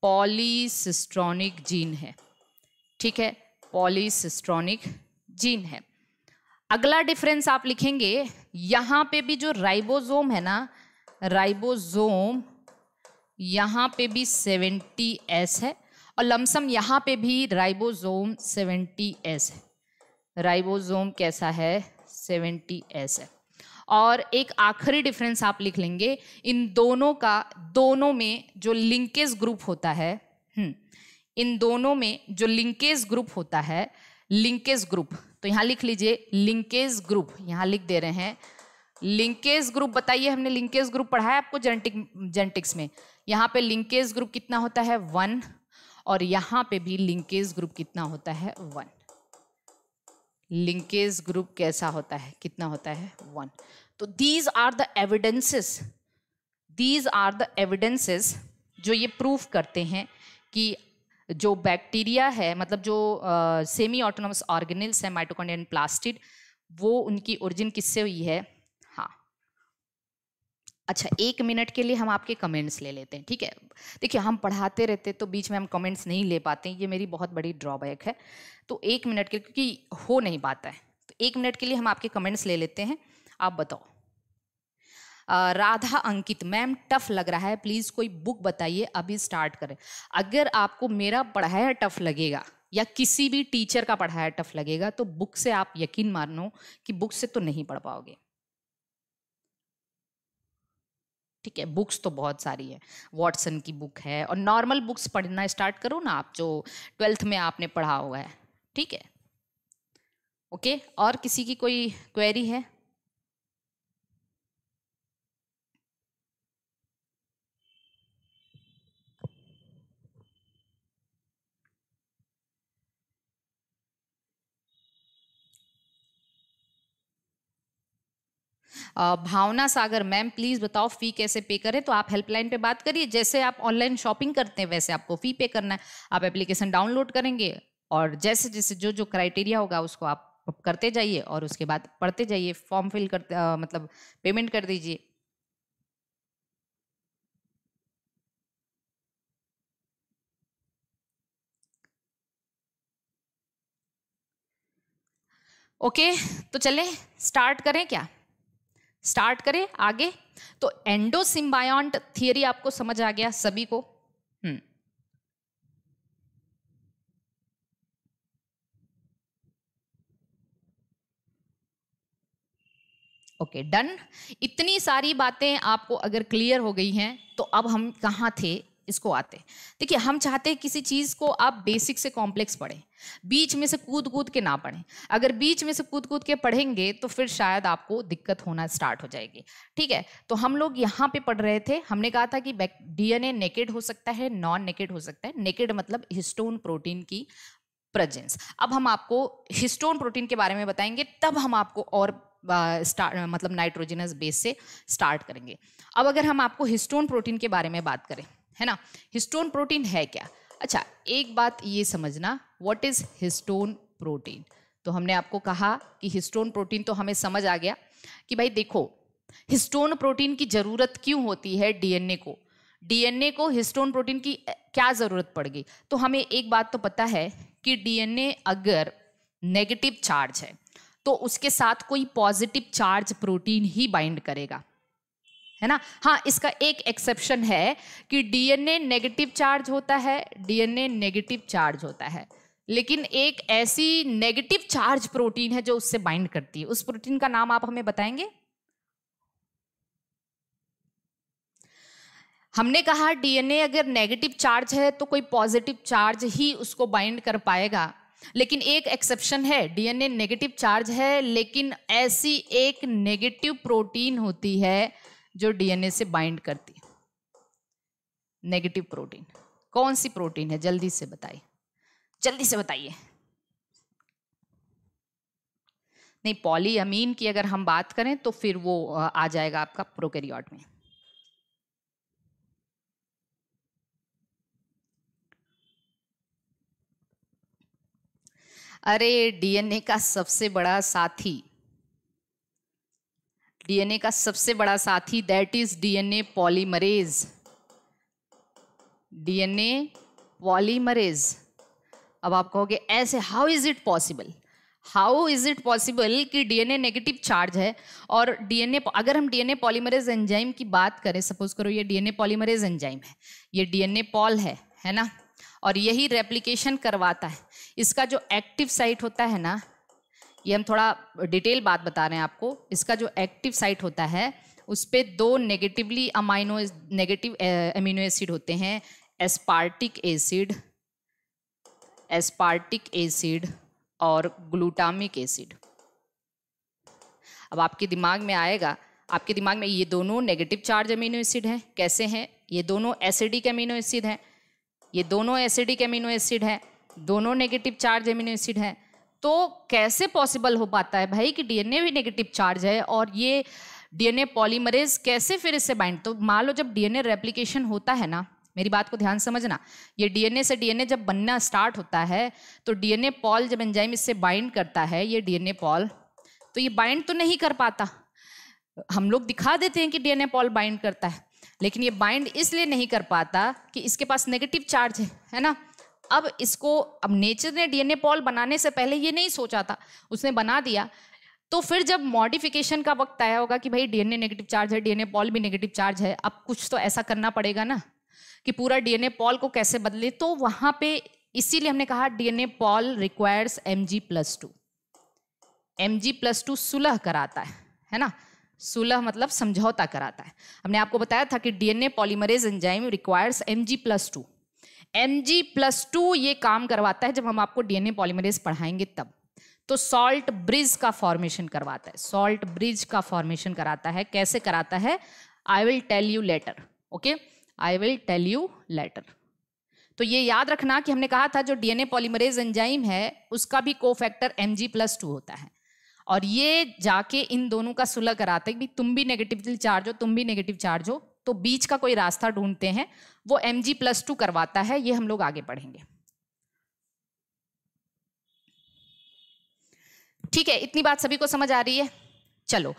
पॉलीसिस्ट्रॉनिक जीन है ठीक है पॉलीसिस्ट्रॉनिक जीन है अगला डिफरेंस आप लिखेंगे यहाँ पे भी जो राइबोसोम है ना राइबोसोम यहाँ पे भी 70s है और लमसम यहाँ पे भी राइबोसोम 70s है राइबोसोम कैसा है 70s है और एक आखिरी डिफरेंस आप लिख लेंगे इन दोनों का दोनों में जो लिंकेज ग्रुप होता है हम्म, इन दोनों में जो लिंकेज ग्रुप होता है लिंकेज ग्रुप तो यहाँ लिख लीजिए लिंकेज ग्रुप यहाँ लिख दे रहे हैं लिंकेज ग्रुप बताइए हमने लिंकेज ग्रुप पढ़ा है आपको जेनेटिक जेनेटिक्स में यहाँ पे लिंकेज ग्रुप कितना होता है वन और यहाँ पे भी लिंकेज ग्रुप कितना होता है वन लिंकेज ग्रुप कैसा होता है कितना होता है वन तो these are the evidences these are the evidences जो ये प्रूफ करते हैं कि जो बैक्टीरिया है मतलब जो सेमी ऑटोनोमस ऑर्गेनिल्स है माइटोकॉन्ड्रियन प्लास्टिड वो उनकी ओरिजिन किससे हुई है हाँ अच्छा एक मिनट के लिए हम आपके कमेंट्स ले लेते हैं ठीक है देखिए हम पढ़ाते रहते तो बीच में हम कमेंट्स नहीं ले पाते ये मेरी बहुत बड़ी ड्रॉबैक है तो एक मिनट के क्योंकि हो नहीं पाता है तो एक मिनट के लिए हम आपके कमेंट्स ले लेते हैं आप बताओ राधा अंकित मैम टफ लग रहा है प्लीज़ कोई बुक बताइए अभी स्टार्ट करें अगर आपको मेरा पढ़ाया टफ लगेगा या किसी भी टीचर का पढ़ाया टफ लगेगा तो बुक से आप यकीन मानो कि बुक से तो नहीं पढ़ पाओगे ठीक है बुक्स तो बहुत सारी है वॉटसन की बुक है और नॉर्मल बुक्स पढ़ना स्टार्ट करो ना आप जो ट्वेल्थ में आपने पढ़ा हुआ है ठीक है ओके और किसी की कोई क्वेरी है भावना सागर मैम प्लीज़ बताओ फ़ी कैसे पे करें तो आप हेल्पलाइन पे बात करिए जैसे आप ऑनलाइन शॉपिंग करते हैं वैसे आपको फ़ी पे करना है आप एप्लीकेशन डाउनलोड करेंगे और जैसे जैसे जो जो क्राइटेरिया होगा उसको आप करते जाइए और उसके बाद पढ़ते जाइए फॉर्म फिल करते आ, मतलब पेमेंट कर दीजिए ओके okay, तो चले स्टार्ट करें क्या स्टार्ट करें आगे तो एंडोसिम्बायट थियरी आपको समझ आ गया सभी को हम्म ओके okay, डन इतनी सारी बातें आपको अगर क्लियर हो गई हैं तो अब हम कहाँ थे इसको आते देखिए हम चाहते हैं किसी चीज़ को आप बेसिक से कॉम्प्लेक्स पढ़ें बीच में से कूद कूद के ना पढ़ें अगर बीच में से कूद कूद के पढ़ेंगे तो फिर शायद आपको दिक्कत होना स्टार्ट हो जाएगी ठीक है तो हम लोग यहाँ पे पढ़ रहे थे हमने कहा था कि डीएनए नेकेड हो सकता है नॉन नेकेड हो सकता है नेकेड मतलब हिस्टोन प्रोटीन की प्रेजेंस अब हम आपको हिस्टोन प्रोटीन के बारे में बताएंगे तब हम आपको और स्टार्ट मतलब नाइट्रोजिनस बेस से स्टार्ट करेंगे अब अगर हम आपको हिस्टोन प्रोटीन के बारे में बात करें है ना हिस्टोन प्रोटीन है क्या अच्छा एक बात ये समझना व्हाट इज हिस्टोन प्रोटीन तो हमने आपको कहा कि हिस्टोन प्रोटीन तो हमें समझ आ गया कि भाई देखो हिस्टोन प्रोटीन की जरूरत क्यों होती है डीएनए को डीएनए को हिस्टोन प्रोटीन की क्या जरूरत पड़ गई तो हमें एक बात तो पता है कि डीएनए अगर नेगेटिव चार्ज है तो उसके साथ कोई पॉजिटिव चार्ज प्रोटीन ही बाइंड करेगा है ना हाँ इसका एक एक्सेप्शन है कि डीएनए नेगेटिव चार्ज होता है डीएनए नेगेटिव चार्ज होता है लेकिन एक ऐसी नेगेटिव चार्ज प्रोटीन है जो उससे बाइंड करती है उस प्रोटीन का नाम आप हमें बताएंगे हमने कहा डीएनए अगर नेगेटिव चार्ज है तो कोई पॉजिटिव चार्ज ही उसको बाइंड कर पाएगा लेकिन एक एक्सेप्शन है डीएनए नेगेटिव चार्ज है लेकिन ऐसी एक नेगेटिव प्रोटीन होती है जो डीएनए से बाइंड करती है नेगेटिव प्रोटीन कौन सी प्रोटीन है जल्दी से बताइए जल्दी से बताइए नहीं पॉलीअमीन की अगर हम बात करें तो फिर वो आ जाएगा आपका प्रोकैरियोट में अरे डीएनए का सबसे बड़ा साथी डीएनए का सबसे बड़ा साथी that is DNA polymerase DNA polymerase अब आप कहोगे ऐसे how is it possible how is it possible कि डीएनए नेगेटिव चार्ज है और डीएनए अगर हम डीएनए पॉलीमरेज एंजाइम की बात करें सपोज करो ये डीएनए पॉलीमरेज एंजाइम है ये डीएनए पॉल है है ना और यही रेप्लिकेशन करवाता है इसका जो एक्टिव साइट होता है ना ये हम थोड़ा डिटेल बात बता रहे हैं आपको इसका जो एक्टिव साइट होता है उस पर दो negatively amino negative amino acid होते हैं एस्पार्टिक एसिड एस्पार्टिक एसिड और ग्लूटामिक एसिड अब आपके दिमाग में आएगा आपके दिमाग में ये दोनों नेगेटिव चार्ज अमीनो एसिड हैं कैसे हैं ये दोनों एसिडिक अमीनो एसिड हैं ये दोनों एसिडिक अमीनो एसिड हैं दोनों नेगेटिव चार्ज अमीनो एसिड हैं तो कैसे पॉसिबल हो पाता है भाई कि डीएनए भी नेगेटिव चार्ज है और ये डीएनए पॉलीमरेज कैसे फिर इससे बाइंड तो मान लो जब डीएनए रेप्लीकेशन होता है ना मेरी बात को ध्यान समझना ये डीएनए से डीएनए जब बनना स्टार्ट होता है तो डीएनए पॉल जब एंजाइम इससे बाइंड करता है ये डीएनए पॉल तो ये बाइंड तो नहीं कर पाता हम लोग दिखा देते हैं कि डीएनए पॉल बाइंड करता है लेकिन ये बाइंड इसलिए नहीं कर पाता कि इसके पास नेगेटिव चार्ज है है ना अब इसको अब नेचर ने डीएनए पॉल बनाने से पहले ये नहीं सोचा था उसने बना दिया तो फिर जब मॉडिफिकेशन का वक्त आया होगा कि भाई डीएनए नेगेटिव चार्ज है डीएनए पॉल भी नेगेटिव चार्ज है अब कुछ तो ऐसा करना पड़ेगा ना कि पूरा डीएनए पॉल को कैसे बदले तो वहां पे इसीलिए हमने कहा DNA pol requires M G plus two M G plus two सुलह कराता है है ना सुलह मतलब समझौता कराता है हमने आपको बताया था कि DNA polymerase enzyme requires M G plus two M G plus two ये काम करवाता है जब हम आपको डीएनए पॉलीमरेज पढ़ाएंगे तब तो सॉल्ट ब्रिज का फॉर्मेशन करवाता है सॉल्ट ब्रिज का फॉर्मेशन कराता है कैसे कराता है I will tell you later okay I will tell you later तो ये याद रखना कि हमने कहा था जो डीएनए पॉलीमरेज एंजाइम है उसका भी cofactor M G plus two होता है और ये जाके इन दोनों का सुलह कराते हैं तुम भी नेगेटिव चार्ज हो तुम भी नेगेटिव चार्ज हो तो बीच का कोई रास्ता ढूंढते हैं वो एम जी प्लस टू करवाता है ये हम लोग आगे पढ़ेंगे ठीक है इतनी बात सभी को समझ आ रही है चलो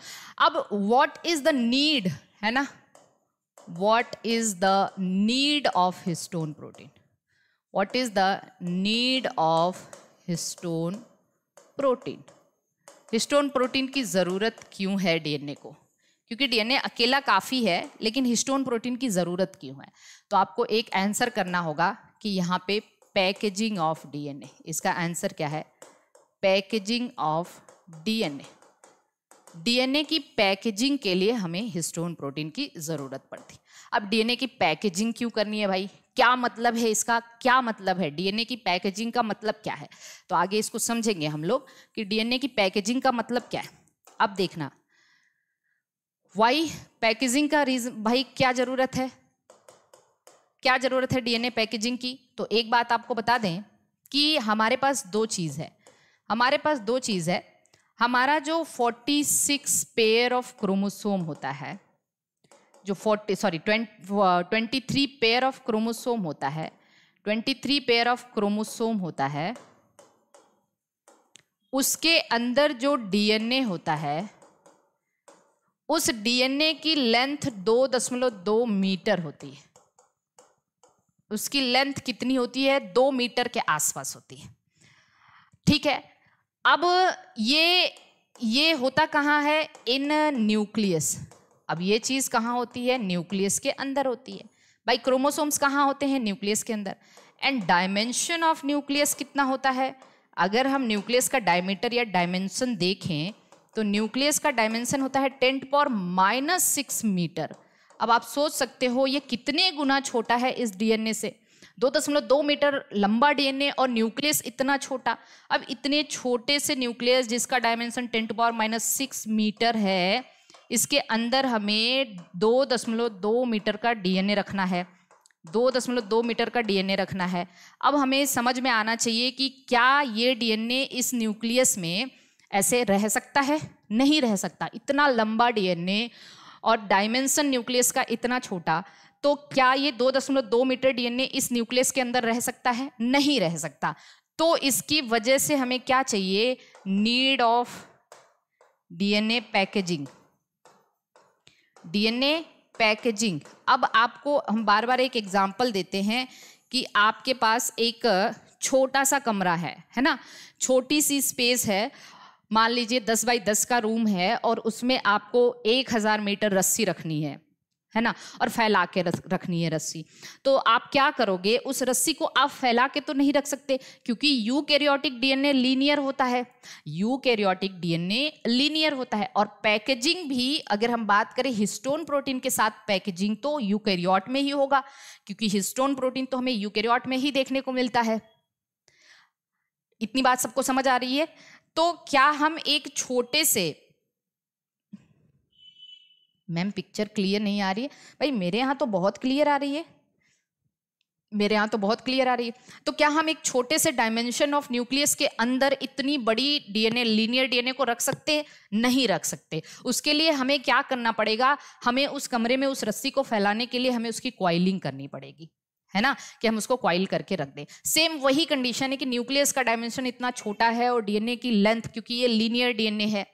अब वॉट इज द नीड है ना what is the need of histone protein what is the need of histone protein histone protein की ज़रूरत क्यों है डीएनए को क्योंकि डीएनए अकेला काफ़ी है लेकिन हिस्टोन प्रोटीन की ज़रूरत क्यों है तो आपको एक आंसर करना होगा कि यहाँ पे पैकेजिंग ऑफ डीएनए इसका आंसर क्या है पैकेजिंग ऑफ डीएनए डीएनए की पैकेजिंग के लिए हमें हिस्टोन प्रोटीन की ज़रूरत पड़ती अब डीएनए की पैकेजिंग क्यों करनी है भाई क्या मतलब है इसका क्या मतलब है डीएनए की पैकेजिंग का मतलब क्या है तो आगे इसको समझेंगे हम लोग कि डीएनए की पैकेजिंग का मतलब क्या है अब देखना वाई पैकेजिंग का रीजन भाई क्या ज़रूरत है क्या ज़रूरत है डीएनए पैकेजिंग की तो एक बात आपको बता दें कि हमारे पास दो चीज़ है हमारे पास दो चीज़ है हमारा जो 46 पेयर ऑफ क्रोमोसोम होता है जो 40 सॉरी 23 पेयर ऑफ क्रोमोसोम होता है 23 पेयर ऑफ क्रोमोसोम होता है उसके अंदर जो डीएनए होता है उस डीएनए की लेंथ दो दशमलव दो मीटर होती है उसकी लेंथ कितनी होती है दो मीटर के आसपास होती है ठीक है अब ये ये होता कहाँ है इन न्यूक्लियस अब ये चीज़ कहाँ होती है न्यूक्लियस के अंदर होती है भाई क्रोमोसोम्स कहाँ होते हैं न्यूक्लियस के अंदर एंड डायमेंशन ऑफ न्यूक्लियस कितना होता है अगर हम न्यूक्लियस का डायमीटर या डायमेंशन देखें तो न्यूक्लियस का डायमेंशन होता है ten to power minus six metre अब आप सोच सकते हो ये कितने गुना छोटा है इस डीएनए से दो दशमलव दो मीटर लंबा डीएनए और न्यूक्लियस इतना छोटा अब इतने छोटे से न्यूक्लियस जिसका dimension ten to power minus six metre है इसके अंदर हमें दो दशमलव दो मीटर का डीएनए रखना है दो दशमलव दो मीटर का डीएनए रखना है अब हमें समझ में आना चाहिए कि क्या ये डीएनए इस न्यूक्लियस में ऐसे रह सकता है नहीं रह सकता इतना लंबा डीएनए और डायमेंशन न्यूक्लियस का इतना छोटा तो क्या ये दो दशमलव दो मीटर डीएनए इस न्यूक्लियस के अंदर रह सकता है नहीं रह सकता तो इसकी वजह से हमें क्या चाहिए need of DNA packaging DNA packaging अब आपको हम बार बार एक एग्जाम्पल देते हैं कि आपके पास एक छोटा सा कमरा है है ना छोटी सी स्पेस है मान लीजिए दस बाई दस का रूम है और उसमें आपको एक हज़ार मीटर रस्सी रखनी है है ना और फैला के रखनी है रस्सी तो आप क्या करोगे उस रस्सी को आप फैला के तो नहीं रख सकते क्योंकि यू कैरियोटिक डीएनए लीनियर होता है यू कैरियोटिक डीएनए लीनियर होता है और पैकेजिंग भी अगर हम बात करें हिस्टोन प्रोटीन के साथ पैकेजिंग तो यू कैरियोट में ही होगा क्योंकि हिस्टोन प्रोटीन तो हमें यू कैरियोट में ही देखने को मिलता है इतनी बात सबको समझ आ रही है तो क्या हम एक छोटे से मैम पिक्चर क्लियर नहीं आ रही है भाई मेरे यहां तो बहुत क्लियर आ रही है मेरे यहाँ तो बहुत क्लियर आ रही है तो क्या हम एक छोटे से डायमेंशन ऑफ न्यूक्लियस के अंदर इतनी बड़ी डीएनए लीनियर डीएनए को रख सकते नहीं रख सकते उसके लिए हमें क्या करना पड़ेगा हमें उस कमरे में उस रस्सी को फैलाने के लिए हमें उसकी क्वाइलिंग करनी पड़ेगी है ना कि हम उसको क्वाइल करके रख दें सेम वही कंडीशन है कि न्यूक्लियस का डायमेंशन इतना छोटा है और डीएनए की लेंथ क्योंकि ये लीनियर डीएनए है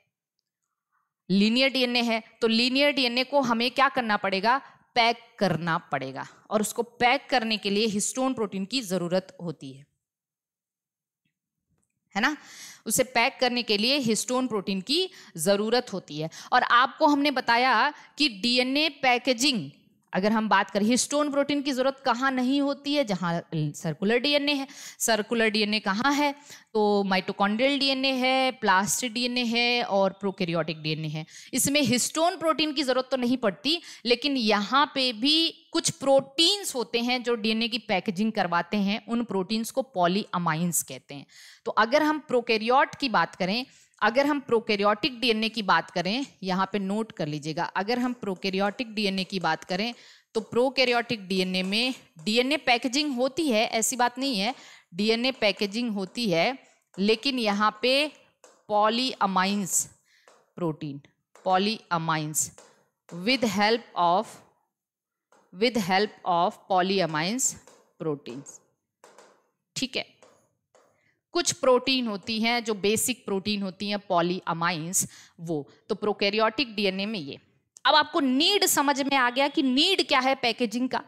लीनियर डीएनए है तो लीनियर डीएनए को हमें क्या करना पड़ेगा पैक करना पड़ेगा और उसको पैक करने के लिए हिस्टोन प्रोटीन की जरूरत होती है है ना उसे पैक करने के लिए हिस्टोन प्रोटीन की ज़रूरत होती है और आपको हमने बताया कि डीएनए पैकेजिंग अगर हम बात करें हिस्टोन प्रोटीन की ज़रूरत कहाँ नहीं होती है जहाँ सर्कुलर डीएनए है सर्कुलर डीएनए कहाँ है तो माइटोकॉन्ड्रियल डीएनए है प्लास्टिक डीएनए है और प्रोकैरियोटिक डीएनए है इसमें हिस्टोन प्रोटीन की ज़रूरत तो नहीं पड़ती लेकिन यहाँ पे भी कुछ प्रोटीन्स होते हैं जो डीएनए की पैकेजिंग करवाते हैं उन प्रोटीन्स को पॉलीअमाइंस कहते हैं तो अगर हम प्रोकैरियोट की बात करें अगर हम प्रोकैरियोटिक डीएनए की बात करें यहाँ पे नोट कर लीजिएगा अगर हम प्रोकैरियोटिक डीएनए की बात करें तो प्रोकैरियोटिक डीएनए में डीएनए पैकेजिंग होती है ऐसी बात नहीं है डीएनए पैकेजिंग होती है लेकिन यहाँ पे polyamines protein polyamines with help of with help of polyamines proteins ठीक है कुछ प्रोटीन होती हैं जो बेसिक प्रोटीन होती हैं पॉलीअमाइंस वो तो प्रोकैरियोटिक डीएनए में ये अब आपको नीड समझ में आ गया कि नीड क्या है पैकेजिंग का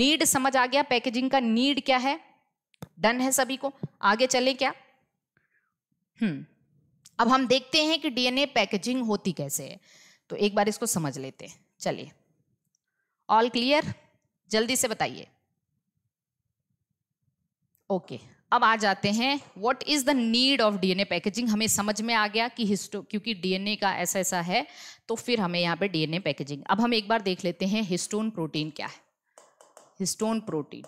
नीड समझ आ गया पैकेजिंग का नीड क्या है डन है सभी को आगे चले क्या हम्म अब हम देखते हैं कि डीएनए पैकेजिंग होती कैसे है तो एक बार इसको समझ लेते हैं चलिए ऑल क्लियर जल्दी से बताइए ओके अब आ जाते हैं what is the need of DNA packaging हमें समझ में आ गया कि हिस्टो क्योंकि डीएनए का ऐसा ऐसा है तो फिर हमें यहाँ पे डीएनए पैकेजिंग अब हम एक बार देख लेते हैं हिस्टोन प्रोटीन क्या है हिस्टोन प्रोटीन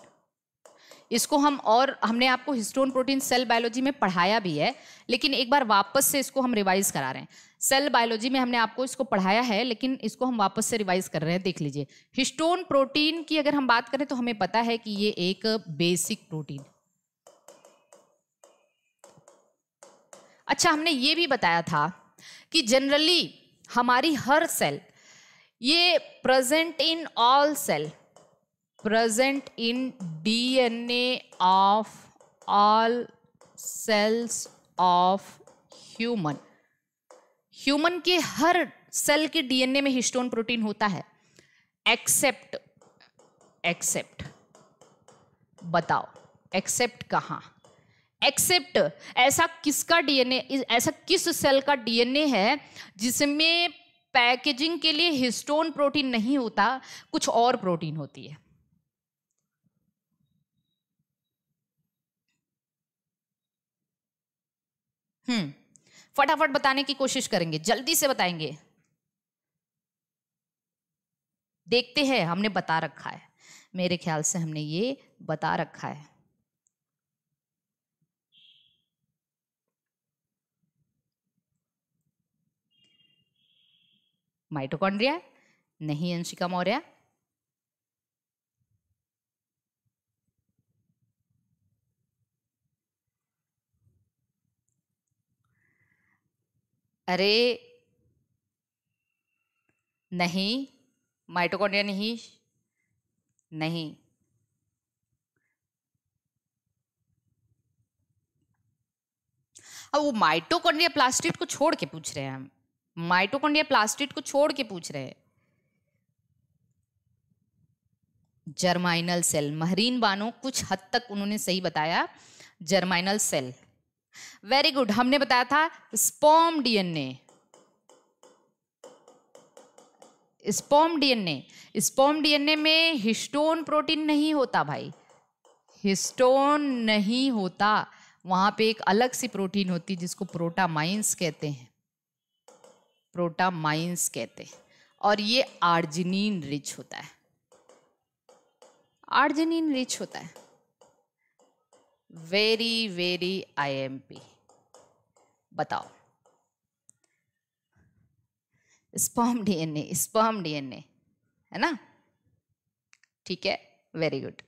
इसको हम और हमने आपको हिस्टोन प्रोटीन सेल बायोलॉजी में पढ़ाया भी है लेकिन एक बार वापस से इसको हम रिवाइज करा रहे हैं सेल बायोलॉजी में हमने आपको इसको पढ़ाया है लेकिन इसको हम वापस से रिवाइज कर रहे हैं देख लीजिए हिस्टोन प्रोटीन की अगर हम बात करें तो हमें पता है कि ये एक बेसिक प्रोटीन अच्छा हमने ये भी बताया था कि जनरली हमारी हर सेल ये present in all cell present in DNA of all cells of human human के हर सेल के डीएनए में हिस्टोन प्रोटीन होता है एक्सेप्ट एक्सेप्ट बताओ एक्सेप्ट कहाँ एक्सेप्ट ऐसा किसका डीएनए ऐसा किस सेल का डीएनए है जिसमें पैकेजिंग के लिए हिस्टोन प्रोटीन नहीं होता कुछ और प्रोटीन होती है हम्म फटाफट बताने की कोशिश करेंगे जल्दी से बताएंगे देखते हैं हमने बता रखा है मेरे ख्याल से हमने ये बता रखा है माइटोकॉन्ड्रिया नहीं अंशिका मौर्य अरे नहीं माइटोकॉन्ड्रिया नहीं नहीं अब वो माइटोकॉन्ड्रिया प्लास्टिड को छोड़ के पूछ रहे हैं हम माइटोकॉन्ड्रिया प्लास्टिड को छोड़ के पूछ रहे हैं जर्माइनल सेल महरीन बानो कुछ हद तक उन्होंने सही बताया जर्माइनल सेल वेरी गुड हमने बताया था sperm DNA sperm DNA sperm DNA में हिस्टोन प्रोटीन नहीं होता भाई हिस्टोन नहीं होता वहां पे एक अलग सी प्रोटीन होती जिसको प्रोटामाइंस कहते हैं प्रोटामाइंस कहते हैं और ये आर्जिनिन रिच होता है आर्जिनिन रिच होता है वेरी वेरी आईएमपी बताओ स्पर्म डीएनए स्पर्म डीएनए है ना ठीक है वेरी गुड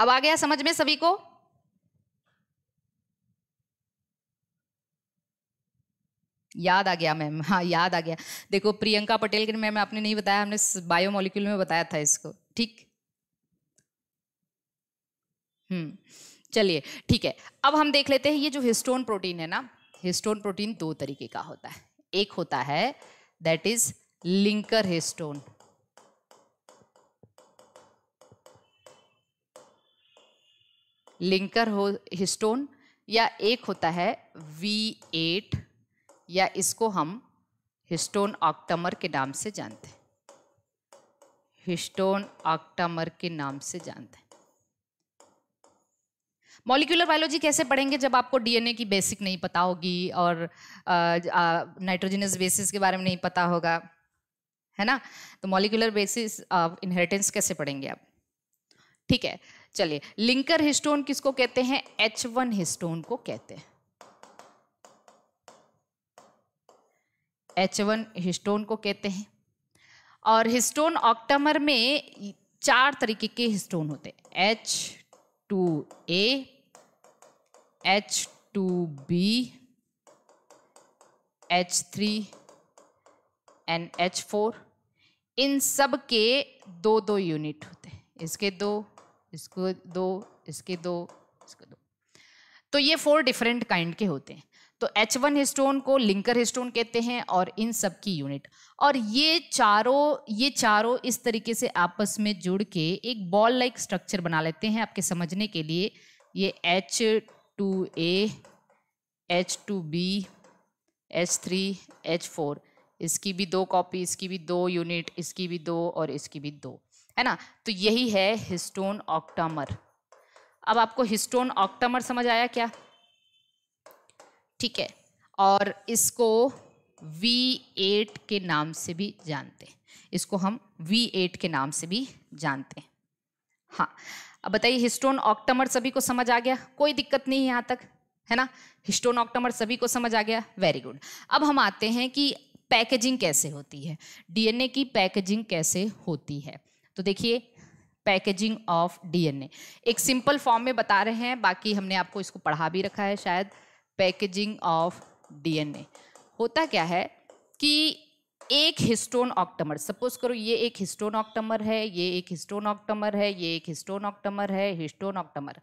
अब आ गया समझ में सभी को याद आ गया मैम हाँ याद आ गया देखो प्रियंका पटेल के मैम आपने नहीं बताया हमने बायोमोलिक्यूल में बताया था इसको ठीक हम्म चलिए ठीक है अब हम देख लेते हैं ये जो हिस्टोन प्रोटीन है ना हिस्टोन प्रोटीन दो तरीके का होता है एक होता है that is linker histone linker हो हिस्टोन या एक होता है V8 या इसको हम हिस्टोन ऑक्टमर के नाम से जानते हैं हिस्टोन ऑक्टमर के नाम से जानते हैं मॉलिक्यूलर बायोलॉजी कैसे पढ़ेंगे जब आपको डीएनए की बेसिक नहीं पता होगी और नाइट्रोजनस बेसिस के बारे में नहीं पता होगा है ना तो मॉलिक्यूलर बेसिस इनहेरिटेंस कैसे पढ़ेंगे आप ठीक है चलिए लिंकर हिस्टोन किसको कहते हैं एच वन हिस्टोन को कहते हैं एच वन हिस्टोन को कहते हैं और हिस्टोन ऑक्टमर में चार तरीके के हिस्टोन होते हैं H two A H two B H three and H four इन सब के दो दो यूनिट होते हैं इसके दो इसको दो इसके दो इसको दो तो ये फोर डिफरेंट काइंड के होते हैं तो एच वन हिस्टोन को लिंकर हिस्टोन कहते हैं और इन सब की यूनिट और ये चारों ये चारों इस तरीके से आपस में जुड़ के एक बॉल लाइक स्ट्रक्चर बना लेते हैं आपके समझने के लिए ये H two A H two B H three H four इसकी भी दो कॉपी इसकी भी दो यूनिट इसकी भी दो और इसकी भी दो है ना तो यही है हिस्टोन ऑक्टामर अब आपको हिस्टोन ऑक्टामर समझ आया क्या ठीक है और इसको V8 के नाम से भी जानते हैं इसको हम V8 के नाम से भी जानते हैं हाँ अब बताइए हिस्टोन ऑक्टामर सभी को समझ आ गया कोई दिक्कत नहीं है यहाँ तक है ना हिस्टोन ऑक्टामर सभी को समझ आ गया वेरी गुड अब हम आते हैं कि पैकेजिंग कैसे होती है डीएनए की पैकेजिंग कैसे होती है तो देखिए पैकेजिंग ऑफ डीएनए एक सिंपल फॉर्म में बता रहे हैं बाकी हमने आपको इसको पढ़ा भी रखा है शायद पैकेजिंग ऑफ डीएनए होता क्या है कि एक हिस्टोन ऑक्टमर सपोज करो ये एक हिस्टोन ऑक्टमर है ये एक हिस्टोन ऑक्टमर है ये एक हिस्टोन ऑक्टमर है हिस्टोन ऑक्टमर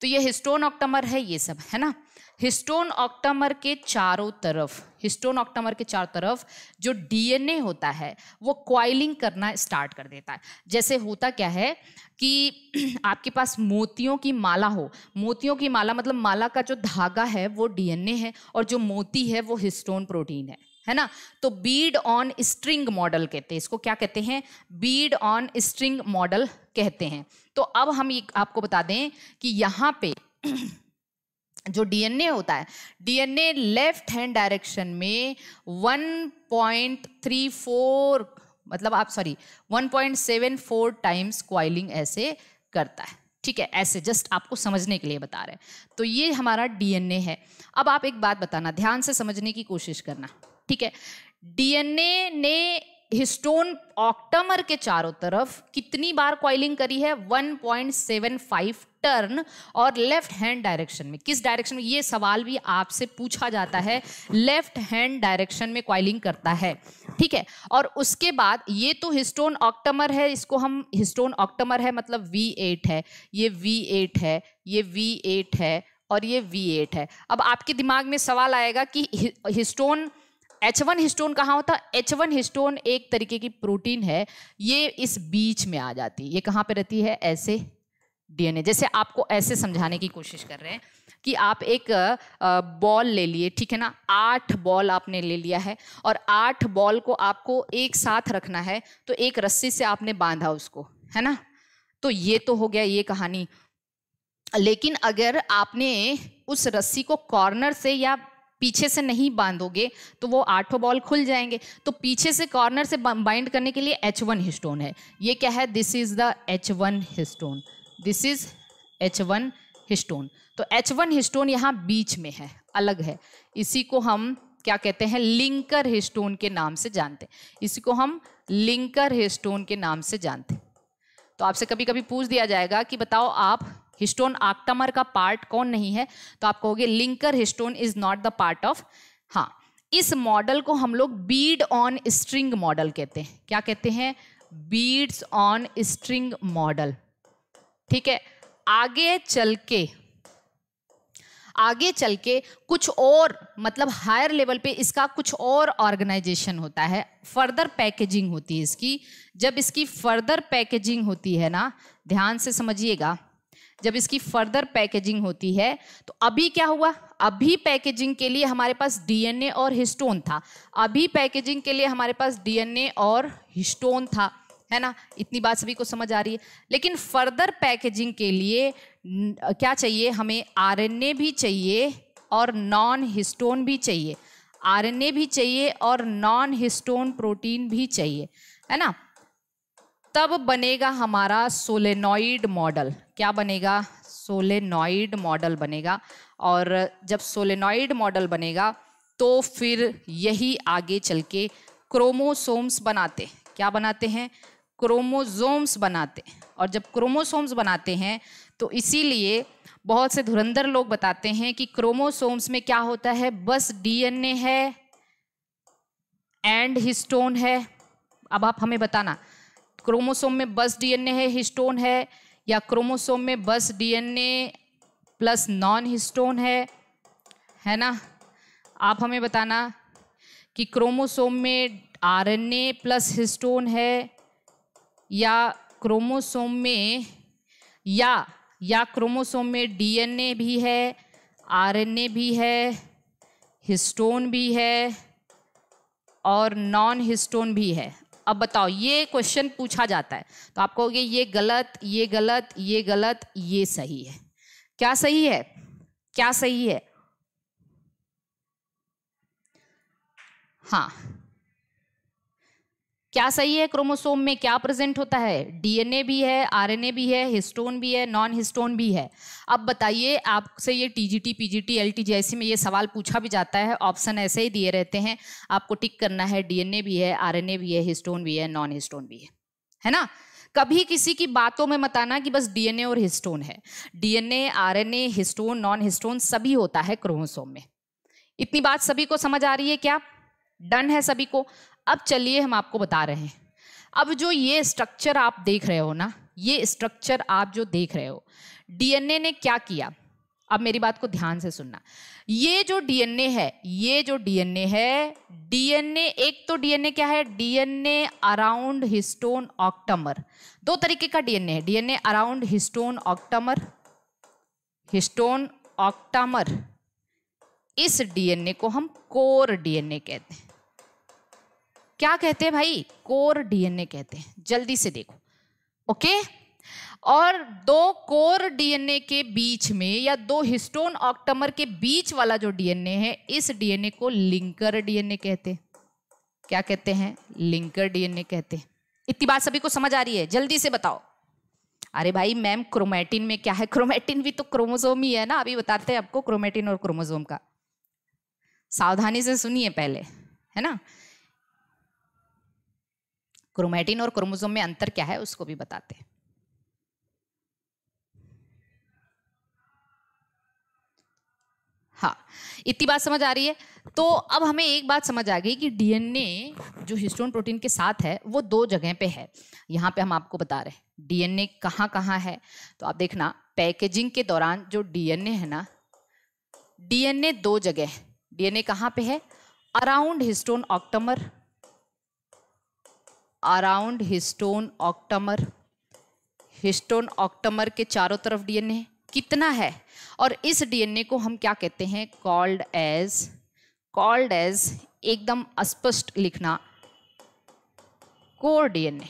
तो ये हिस्टोन ऑक्टमर है ये सब है ना हिस्टोन ऑक्टमर के चारों तरफ हिस्टोन ऑक्टमर के चारों तरफ जो डीएनए होता है वो क्वाइलिंग करना स्टार्ट कर देता है जैसे होता क्या है कि [CLEARS THROAT] आपके पास मोतियों की माला हो मोतियों की माला मतलब माला का जो धागा है वो डीएनए है और जो मोती है वो हिस्टोन प्रोटीन है है ना तो बीड ऑन स्ट्रिंग मॉडल कहते हैं इसको क्या कहते हैं बीड ऑन स्ट्रिंग मॉडल कहते हैं तो अब हम ये आपको बता दें कि यहाँ पे [CLEARS THROAT] जो डीएनए होता है डीएनए लेफ्ट हैंड डायरेक्शन में 1.34 मतलब आप सॉरी 1.74 टाइम्स क्वाइलिंग ऐसे करता है ठीक है ऐसे जस्ट आपको समझने के लिए बता रहे हैं तो ये हमारा डीएनए है अब आप एक बात बताना ध्यान से समझने की कोशिश करना ठीक है डीएनए ने हिस्टोन ऑक्टमर के चारों तरफ कितनी बार क्वाइलिंग करी है 1.75 टर्न और लेफ्ट हैंड डायरेक्शन में किस डायरेक्शन में ये सवाल भी आपसे पूछा जाता है लेफ्ट हैंड डायरेक्शन में क्वाइलिंग करता है ठीक है और उसके बाद ये तो हिस्टोन ऑक्टमर है इसको हम हिस्टोन ऑक्टमर है मतलब V8 है ये V8 है ये V8 है और ये V8 है अब आपके दिमाग में सवाल आएगा कि हिस्टोन एच वन हिस्टोन कहाँ होता है एच वन हिस्टोन एक तरीके की प्रोटीन है ये इस बीच में आ जाती है ये कहाँ पे रहती है ऐसे डीएनए जैसे आपको ऐसे समझाने की कोशिश कर रहे हैं कि आप एक बॉल ले लिए ठीक है ना आठ बॉल आपने ले लिया है और आठ बॉल को आपको एक साथ रखना है तो एक रस्सी से आपने बांधा उसको है ना तो ये तो हो गया ये कहानी लेकिन अगर आपने उस रस्सी को कॉर्नर से या पीछे से नहीं बांधोगे तो वो आठों बॉल खुल जाएंगे तो पीछे से कॉर्नर से बाइंड करने के लिए एच वन हिस्टोन है ये क्या है this is the H one histone this is H one histone तो एच वन हिस्टोन यहाँ बीच में है अलग है इसी को हम क्या कहते हैं लिंकर हिस्टोन के नाम से जानते हैं इसी को हम लिंकर हिस्टोन के नाम से जानते हैं तो आपसे कभी कभी पूछ दिया जाएगा कि बताओ आप हिस्टोन आक्टामर का पार्ट कौन नहीं है तो आप कहोगे linker histone is not the part of हाँ इस मॉडल को हम लोग बीड ऑन स्ट्रिंग मॉडल कहते हैं क्या कहते हैं बीड्स ऑन स्ट्रिंग मॉडल ठीक है आगे चल के आगे चल के कुछ और मतलब हायर लेवल पे इसका कुछ और ऑर्गेनाइजेशन होता है फर्दर पैकेजिंग होती है इसकी जब इसकी फर्दर पैकेजिंग होती है ना ध्यान से समझिएगा जब इसकी फर्दर पैकेजिंग होती है तो अभी क्या हुआ अभी पैकेजिंग के लिए हमारे पास डीएनए और हिस्टोन था अभी पैकेजिंग के लिए हमारे पास डीएनए और हिस्टोन था है ना इतनी बात सभी को समझ आ रही है लेकिन फर्दर पैकेजिंग के लिए क्या चाहिए हमें आरएनए भी चाहिए और नॉन हिस्टोन भी चाहिए आरएनए भी चाहिए और नॉन हिस्टोन प्रोटीन भी चाहिए है ना तब बनेगा हमारा सोलेनॉइड मॉडल क्या बनेगा सोलेनॉइड मॉडल बनेगा और जब सोलेनॉइड मॉडल बनेगा तो फिर यही आगे चल के क्रोमोसोम्स बनाते क्या बनाते हैं क्रोमोजोम्स बनाते और जब क्रोमोसोम्स बनाते हैं तो इसीलिए बहुत से धुरंधर लोग बताते हैं कि क्रोमोसोम्स में क्या होता है बस डीएनए है एंड हिस्टोन है अब आप हमें बताना क्रोमोसोम में बस डीएनए है हिस्टोन है या क्रोमोसोम में बस डीएनए प्लस नॉन हिस्टोन है है ना आप हमें बताना कि क्रोमोसोम में आरएनए प्लस हिस्टोन है या क्रोमोसोम में या या क्रोमोसोम में डीएनए भी है आरएनए भी है हिस्टोन भी है और नॉन हिस्टोन भी है अब बताओ ये क्वेश्चन पूछा जाता है तो आप कहोगे ये गलत ये गलत ये गलत ये सही है क्या सही है क्या सही है हाँ क्या सही है क्रोमोसोम में क्या प्रेजेंट होता है डीएनए भी है आरएनए भी है हिस्टोन भी है नॉन हिस्टोन भी है अब बताइए आपसे ये टीजीटी पीजीटी एलटीजीआईसी में ये सवाल पूछा भी जाता है ऑप्शन ऐसे ही दिए रहते हैं आपको टिक करना है डीएनए भी है आरएनए भी है हिस्टोन भी है नॉन हिस्टोन भी है है ना कभी किसी की बातों में बताना कि बस डीएनए और हिस्टोन है DNA or histone non histone सभी होता है क्रोमोसोम में इतनी बात सभी को समझ आ रही है क्या डन है सभी को अब चलिए हम आपको बता रहे हैं अब जो ये स्ट्रक्चर आप देख रहे हो ना ये स्ट्रक्चर आप जो देख रहे हो डीएनए ने क्या किया अब मेरी बात को ध्यान से सुनना ये जो डीएनए है ये जो डीएनए है डीएनए एक तो डीएनए क्या है डीएनए अराउंड हिस्टोन ऑक्टमर दो तरीके का डीएनए है DNA around histone octamer histone octamer इस डीएनए को हम कोर डीएनए कहते हैं क्या कहते हैं भाई कोर डीएनए कहते हैं जल्दी से देखो ओके और दो कोर डीएनए के बीच में या दो हिस्टोन ऑक्टमर के बीच वाला जो डीएनए है इस डीएनए को लिंकर डीएनए कहते हैं क्या कहते हैं लिंकर डीएनए कहते हैं इतनी बात सभी को समझ आ रही है जल्दी से बताओ अरे भाई मैम क्रोमेटिन में क्या है क्रोमेटिन भी तो क्रोमोजोम ही है ना अभी बताते हैं आपको क्रोमेटिन और क्रोमोजोम का सावधानी से सुनिए पहले है ना क्रोमेटिन और क्रोमोजोम में अंतर क्या है उसको भी बताते हैं हाँ इतनी बात समझ आ रही है तो अब हमें एक बात समझ आ गई कि डीएनए जो हिस्टोन प्रोटीन के साथ है वो दो जगह पे है यहाँ पे हम आपको बता रहे हैं डीएनए कहाँ कहाँ है तो आप देखना पैकेजिंग के दौरान जो डीएनए है ना डीएनए दो जगह है डीएनए कहाँ पे है around histone octamer around histone octamer histone octamer के चारों तरफ डीएनए कितना है और इस डीएनए को हम क्या कहते हैं कॉल्ड एज कॉल्ड एज एकदम अस्पष्ट लिखना कोर डीएनए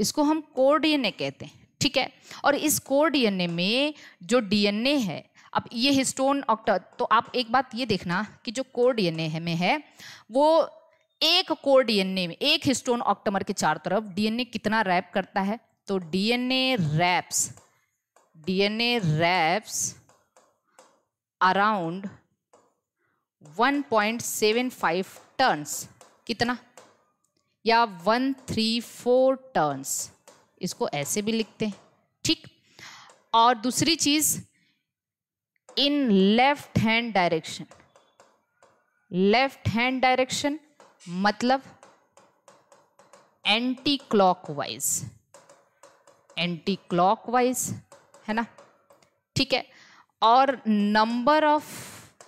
इसको हम कोर डीएनए कहते हैं ठीक है और इस कोर डीएनए में जो डीएनए है अब ये हिस्टोन ऑक्टर तो आप एक बात ये देखना कि जो कोर डीएनए में है वो एक कोर डीएनए में एक हिस्टोन ऑक्टमर के चार तरफ डीएनए कितना रैप करता है तो DNA wraps DNA wraps around 1.75 turns कितना या 134 टर्न्स इसको ऐसे भी लिखते हैं ठीक और दूसरी चीज in left hand direction left hand direction मतलब एंटी क्लॉकवाइज एंटी क्लॉकवाइज है ना ठीक है और number of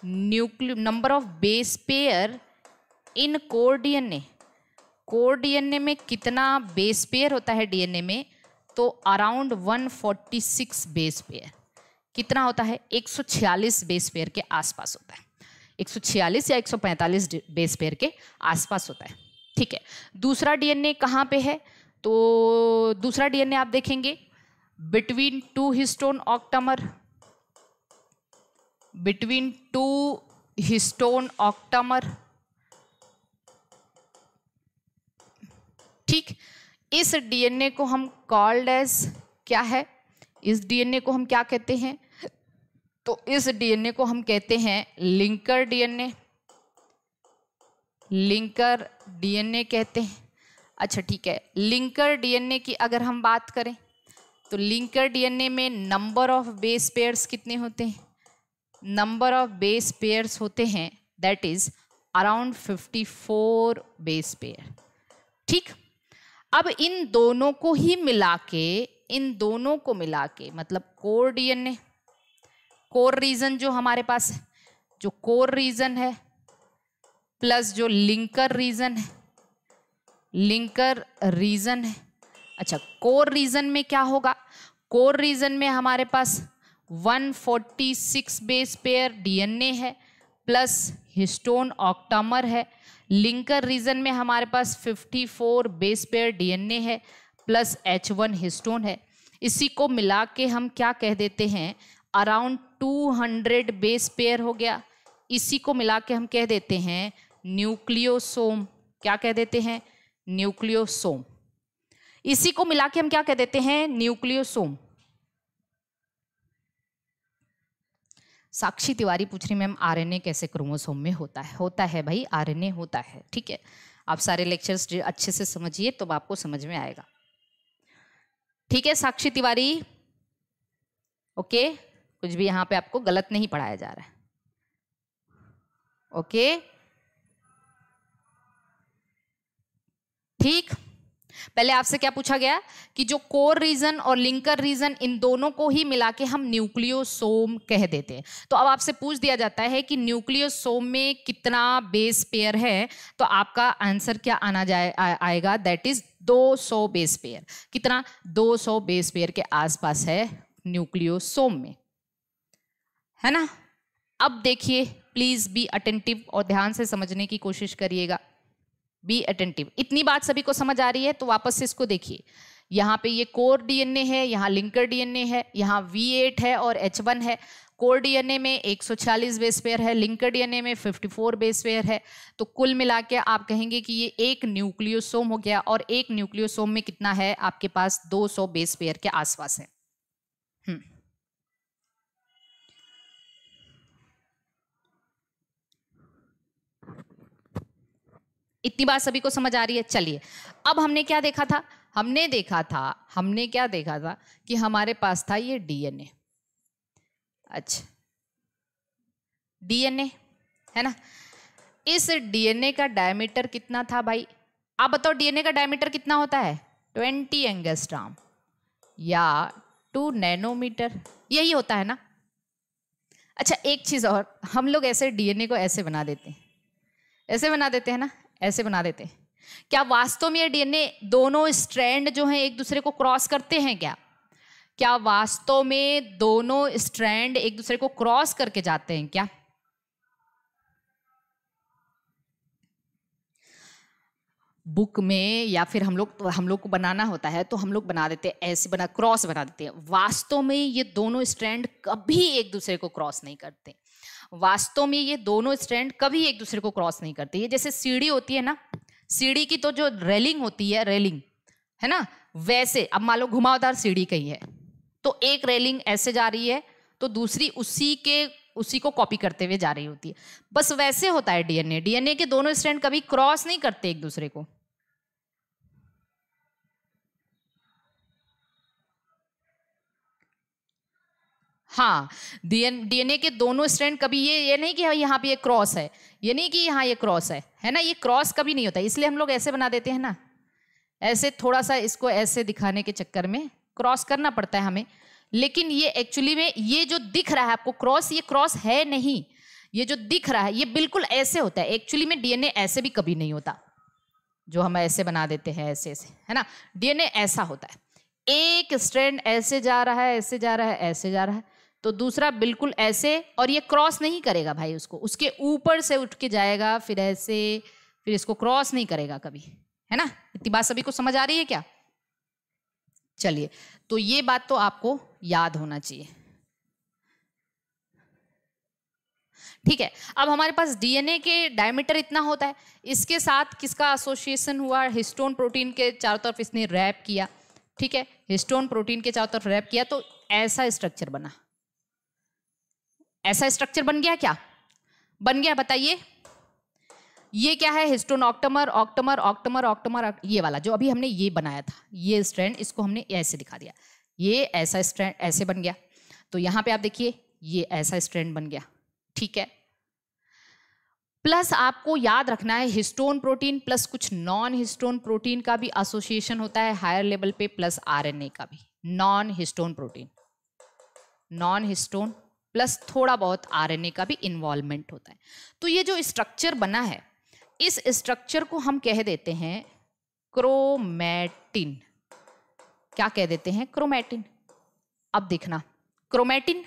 nucleo number of base pair in core DNA core DNA में कितना बेस पेयर होता है डीएनए में तो अराउंड 146 बेस पेयर कितना होता है 146 बेस पेयर के आसपास होता है 146 या 145 बेस पेयर के आसपास होता है ठीक है दूसरा डीएनए कहाँ पे है तो दूसरा डीएनए आप देखेंगे between two histone octamer between two histone octamer ठीक इस डीएनए को हम कॉल्ड एज क्या है इस डीएनए को हम क्या कहते हैं तो इस डीएनए को हम कहते हैं लिंकर डीएनए लिंकर डीएनए कहते हैं अच्छा ठीक है लिंकर डीएनए की अगर हम बात करें तो लिंकर डीएनए में नंबर ऑफ बेस पेयर्स कितने होते हैं नंबर ऑफ बेस पेयर्स होते हैं that is around 54 base pair ठीक अब इन दोनों को ही मिला के इन दोनों को मिला के मतलब कोर डीएनए कोर रीजन जो हमारे पास है जो कोर रीजन है प्लस जो लिंकर रीजन है लिंकर रीजन है अच्छा कोर रीजन में क्या होगा कोर रीजन में हमारे पास 146 बेस पेयर डीएनए है प्लस हिस्टोन ऑक्टामर है लिंकर रीजन में हमारे पास 54 बेस पेयर डीएनए है प्लस वन हिस्टोन है इसी को मिला के हम क्या कह देते हैं अराउंड 200 बेस पेयर हो गया इसी को मिला के हम कह देते हैं न्यूक्लियोसोम क्या कह देते हैं न्यूक्लियोसोम इसी को मिला के हम क्या कह देते हैं न्यूक्लियोसोम साक्षी तिवारी पूछ रही मैम आरएनए कैसे क्रोमोसोम में होता है होता है भाई आरएनए होता है ठीक है आप सारे लेक्चर्स अच्छे से समझिए तो आपको समझ में आएगा ठीक है साक्षी तिवारी ओके कुछ भी यहाँ पे आपको गलत नहीं पढ़ाया जा रहा है ओके ठीक पहले आपसे क्या पूछा गया कि जो कोर रीजन और लिंकर रीजन इन दोनों को ही मिला के हम न्यूक्लियोसोम कह देते हैं तो अब आपसे पूछ दिया जाता है कि न्यूक्लियोसोम में कितना बेस पेयर है तो आपका आंसर क्या आना जाए आ, आएगा दैट इज 200 बेस पेयर कितना 200 बेस पेयर के आसपास है न्यूक्लियोसोम में है ना अब देखिए प्लीज बी अटेंटिव और ध्यान से समझने की कोशिश करिएगा बी अटेंटिव इतनी बात सभी को समझ आ रही है तो वापस से इसको देखिए यहाँ पे ये कोर डीएनए है यहाँ लिंकर डीएनए है यहाँ V8 है और H1 है कोर डीएनए में सौ चालीस बेसफेयर है लिंकर डीएनए में 54 फोर बेसफेयर है तो कुल मिला के आप कहेंगे कि ये एक न्यूक्लियोसोम हो गया और एक न्यूक्लियोसोम में कितना है आपके पास 200 सौ बेसफेयर के आसपास है इतनी बात सभी को समझ आ रही है चलिए अब हमने क्या देखा था हमने देखा था हमने क्या देखा था कि हमारे पास था ये डीएनए अच्छा डीएनए है ना इस डीएनए का डायमीटर कितना था भाई आप बताओ डीएनए का डायमीटर कितना होता है ट्वेंटी एंगस्ट्राम या टू नैनोमीटर यही होता है ना अच्छा एक चीज़ और हम लोग ऐसे डीएनए को ऐसे बना देते हैं ऐसे बना देते हैं ना ऐसे बना देते हैं क्या वास्तव में ये डीएनए दोनों स्ट्रैंड जो हैं एक दूसरे को क्रॉस करते हैं क्या क्या वास्तव में दोनों स्ट्रैंड एक दूसरे को क्रॉस करके जाते हैं क्या बुक में या फिर हम लोग हम लोग को बनाना होता है तो हम लोग बना देते हैं ऐसे बना क्रॉस बना देते हैं वास्तव में ये दोनों स्ट्रैंड कभी एक दूसरे को क्रॉस नहीं करते वास्तव में ये दोनों स्टैंड कभी एक दूसरे को क्रॉस नहीं करते ये जैसे सीढ़ी होती है ना सीढ़ी की तो जो रेलिंग होती है रेलिंग है ना वैसे अब मान लो घुमावदार सीढ़ी कहीं है तो एक रेलिंग ऐसे जा रही है तो दूसरी उसी के उसी को कॉपी करते हुए जा रही होती है बस वैसे होता है डीएनए डीएनए के दोनों स्टैंड कभी क्रॉस नहीं करते एक दूसरे को हाँ डीएनए के दोनों स्ट्रैंड कभी ये ये नहीं कि हाँ, यहाँ पे ये क्रॉस है ये नहीं कि यहाँ ये क्रॉस है है ना ये क्रॉस कभी नहीं होता इसलिए हम लोग ऐसे बना देते हैं ना ऐसे थोड़ा सा इसको ऐसे दिखाने के चक्कर में क्रॉस करना पड़ता है हमें लेकिन ये एक्चुअली में ये जो दिख रहा है आपको क्रॉस ये क्रॉस है नहीं ये जो दिख रहा है ये बिल्कुल ऐसे होता है एक्चुअली में डीएनए ऐसे भी कभी नहीं होता जो हम ऐसे बना देते हैं ऐसे ऐसे है ना डीएनए ऐसा होता है एक स्ट्रैंड ऐसे जा रहा है ऐसे जा रहा है ऐसे जा रहा है तो दूसरा बिल्कुल ऐसे और ये क्रॉस नहीं करेगा भाई उसको उसके ऊपर से उठ के जाएगा फिर ऐसे फिर इसको क्रॉस नहीं करेगा कभी है ना इतनी बात सभी को समझ आ रही है क्या चलिए तो ये बात तो आपको याद होना चाहिए ठीक है अब हमारे पास डीएनए के डायमीटर इतना होता है इसके साथ किसका एसोसिएशन हुआ हिस्टोन प्रोटीन के चारों तरफ इसने रैप किया ठीक है हिस्टोन प्रोटीन के चारों तरफ रैप किया तो ऐसा स्ट्रक्चर बना ऐसा स्ट्रक्चर बन गया क्या बन गया बताइए ये क्या है histone octamer octamer octamer octamer ये वाला जो अभी हमने ये बनाया था ये स्ट्रैंड इसको हमने ऐसे दिखा दिया ये ऐसा स्ट्रैंड ऐसे बन गया तो यहां पे आप देखिए ये ऐसा स्ट्रैंड बन गया ठीक है प्लस आपको याद रखना है हिस्टोन प्रोटीन प्लस कुछ नॉन हिस्टोन प्रोटीन का भी एसोसिएशन होता है हायर लेवल पे प्लस आर का भी non histone protein non histone plus थोड़ा बहुत आरएनए का भी इन्वॉल्वमेंट होता है तो ये जो स्ट्रक्चर बना है इस स्ट्रक्चर को हम कह देते हैं क्रोमैटिन क्या कह देते हैं क्रोमैटिन अब देखना क्रोमैटिन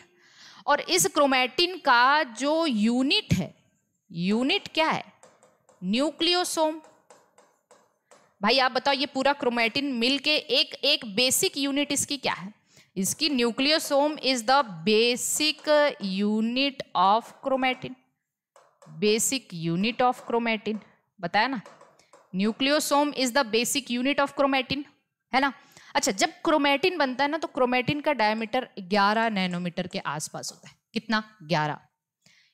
और इस क्रोमैटिन का जो यूनिट है यूनिट क्या है न्यूक्लियोसोम भाई आप बताओ ये पूरा क्रोमैटिन मिलके एक एक बेसिक यूनिट इसकी क्या है इसकी nucleosome is the basic unit of chromatin basic unit of chromatin बताया ना nucleosome is the basic unit of chromatin है ना अच्छा जब क्रोमैटिन बनता है ना तो क्रोमेटिन का डायमीटर 11 नैनोमीटर के आसपास होता है कितना 11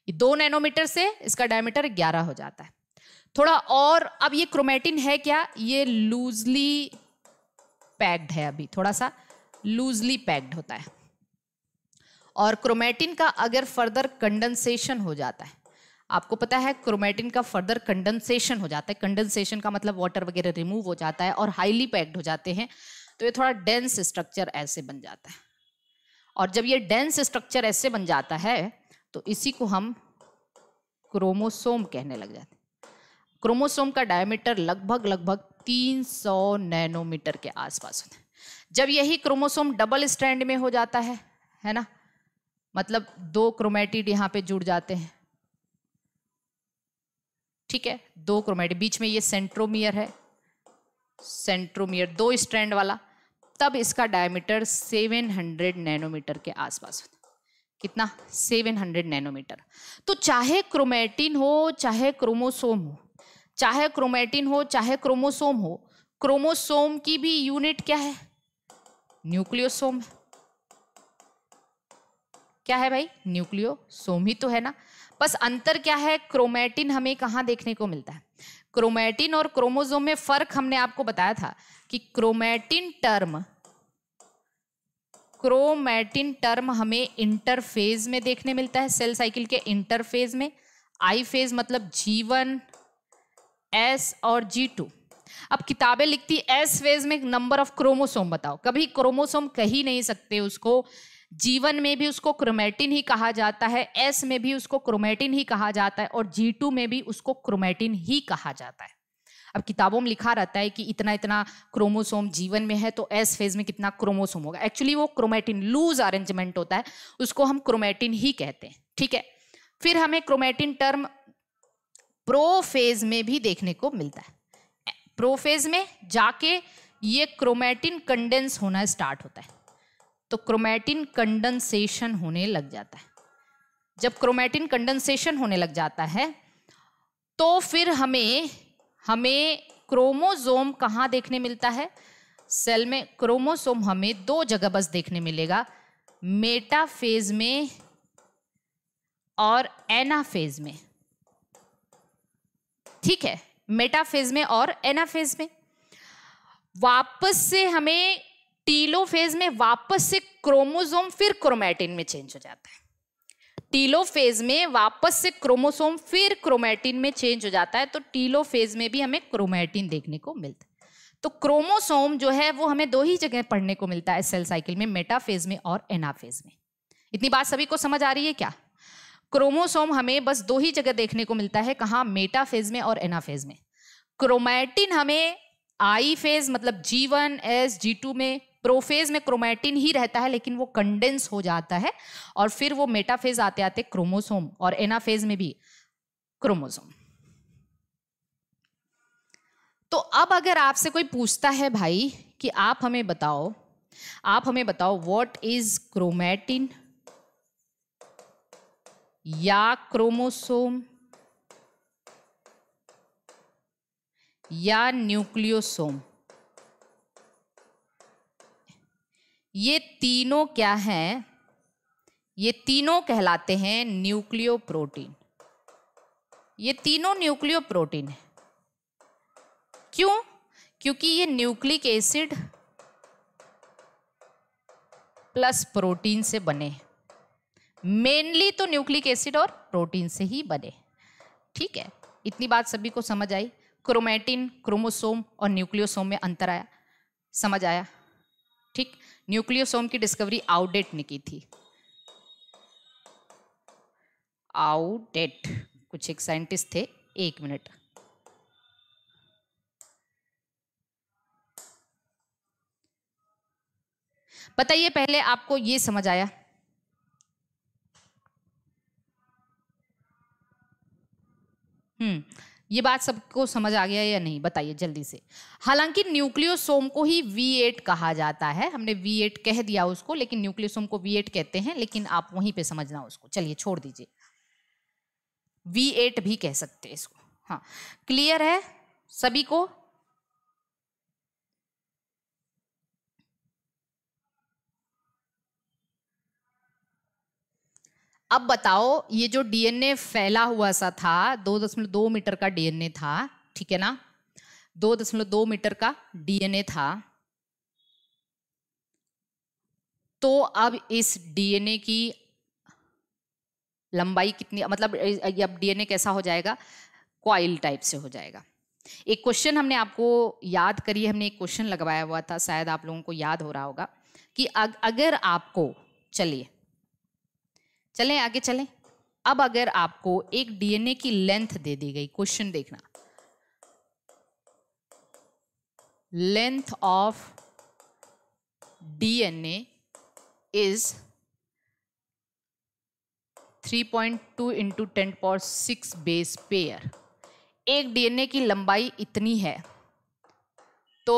ये दो नैनोमीटर से इसका डायमीटर 11 हो जाता है थोड़ा और अब ये क्रोमेटिन है क्या ये लूजली पैक्ड है अभी थोड़ा सा लूजली पैक्ड होता है और क्रोमेटिन का अगर फर्दर कंडेंसेशन हो जाता है आपको पता है क्रोमेटिन का फर्दर कंडेंसेशन हो जाता है कंडेंसेशन का मतलब वाटर वगैरह रिमूव हो जाता है और हाईली पैक्ड हो जाते हैं तो ये थोड़ा डेंस स्ट्रक्चर ऐसे बन जाता है और जब ये डेंस स्ट्रक्चर ऐसे बन जाता है तो इसी को हम क्रोमोसोम कहने लग जाते हैं क्रोमोसोम का डायमीटर लगभग लगभग 300 नैनोमीटर के आसपास होता है जब यही क्रोमोसोम डबल स्टैंड में हो जाता है है ना मतलब दो क्रोमेटिड यहां पे जुड़ जाते हैं ठीक है दो क्रोमेटिड बीच में ये सेंट्रोमियर है सेंट्रोमियर दो स्टैंड वाला तब इसका डायमीटर 700 नैनोमीटर के आसपास होता कितना 700 नैनोमीटर तो चाहे क्रोमेटिन हो चाहे क्रोमोसोम हो चाहे क्रोमेटिन हो चाहे क्रोमोसोम हो क्रोमोसोम की भी यूनिट क्या है न्यूक्लियोसोम क्या है भाई न्यूक्लियोसोम ही तो है ना बस अंतर क्या है क्रोमैटिन हमें कहां देखने को मिलता है क्रोमैटिन और क्रोमोजोम में फर्क हमने आपको बताया था कि क्रोमैटिन टर्म क्रोमैटिन टर्म हमें इंटरफेज में देखने मिलता है सेल साइकिल के इंटरफेज में आई फेज मतलब जी वन एस और जी टू अब किताबें लिखती एस फेज में नंबर ऑफ क्रोमोसोम बताओ कभी क्रोमोसोम कह ही नहीं सकते उसको जीवन में भी उसको क्रोमेटिन ही कहा जाता है एस में भी उसको क्रोमेटिन ही कहा जाता है और जी टू में भी उसको क्रोमेटिन ही कहा जाता है अब किताबों में लिखा रहता है कि इतना इतना क्रोमोसोम जीवन में है तो एस फेज में कितना क्रोमोसोम होगा एक्चुअली वो क्रोमेटिन लूज अरेंजमेंट होता है उसको हम क्रोमेटिन ही कहते हैं ठीक है फिर हमें क्रोमेटिन टर्म प्रो फेज में भी देखने को मिलता है प्रोफेज में जाके ये क्रोमैटिन कंडेंस होना स्टार्ट होता है तो क्रोमैटिन कंडेंसेशन होने लग जाता है जब क्रोमैटिन कंडेंसेशन होने लग जाता है तो फिर हमें हमें क्रोमोजोम कहाँ देखने मिलता है सेल में क्रोमोसोम हमें दो जगह बस देखने मिलेगा मेटाफेज में और एनाफेज में ठीक है मेटाफेज में और एनाफेज में वापस से हमें टीलोफेज में वापस से क्रोमोसोम फिर क्रोमैटिन में चेंज हो जाता है टीलोफेज में वापस से क्रोमोसोम फिर क्रोमैटिन में चेंज हो जाता है तो टीलोफेज में भी हमें क्रोमैटिन देखने को मिलता है तो क्रोमोसोम जो है वो हमें दो ही जगह पढ़ने को मिलता है सेल साइकिल में मेटाफेज में और एनाफेज में इतनी बात सभी को समझ आ रही है क्या क्रोमोसोम हमें बस दो ही जगह देखने को मिलता है कहाँ मेटाफेज में और एनाफेज में क्रोमैटिन हमें आई फेज मतलब G one S G two में प्रोफेज में क्रोमैटिन ही रहता है लेकिन वो कंडेंस हो जाता है और फिर वो मेटाफेज आते आते क्रोमोसोम और एनाफेज में भी क्रोमोसोम तो अब अगर आपसे कोई पूछता है भाई कि आप हमें बताओ आप हमें बताओ व्हाट इज क्रोमैटिन या क्रोमोसोम या न्यूक्लियोसोम ये तीनों क्या हैं ये तीनों कहलाते हैं न्यूक्लियो प्रोटीन ये तीनों न्यूक्लियो प्रोटीन है क्यों क्योंकि ये न्यूक्लिक एसिड प्लस प्रोटीन से बने हैं मेनली तो न्यूक्लिक एसिड और प्रोटीन से ही बने ठीक है इतनी बात सभी को समझ आई क्रोमैटिन क्रोमोसोम और न्यूक्लियोसोम में अंतर आया समझ आया ठीक न्यूक्लियोसोम की डिस्कवरी आउटडेट ने की थी आउटडेट कुछ एक साइंटिस्ट थे एक मिनट बताइए पहले आपको ये समझ आया हम्म ये बात सबको समझ आ गया या नहीं बताइए जल्दी से हालांकि न्यूक्लियोसोम को ही V8 कहा जाता है हमने V8 कह दिया उसको लेकिन न्यूक्लियोसोम को V8 कहते हैं लेकिन आप वहीं पे समझना उसको चलिए छोड़ दीजिए V8 भी कह सकते हैं इसको हाँ क्लियर है सभी को अब बताओ ये जो डीएनए फैला हुआ सा था दो दशमलव दो मीटर का डीएनए था ठीक है ना दो दशमलव दो मीटर का डीएनए था तो अब इस डीएनए की लंबाई कितनी मतलब अब डीएनए कैसा हो जाएगा क्वाइल टाइप से हो जाएगा एक क्वेश्चन हमने आपको याद करिए हमने एक क्वेश्चन लगवाया हुआ था शायद आप लोगों को याद हो रहा होगा कि अग, अगर आपको चलिए चलें आगे चलें अब अगर आपको एक डीएनए की लेंथ दे दी गई क्वेश्चन देखना length of DNA is 3.2 into ten point six base pair एक डीएनए की लंबाई इतनी है तो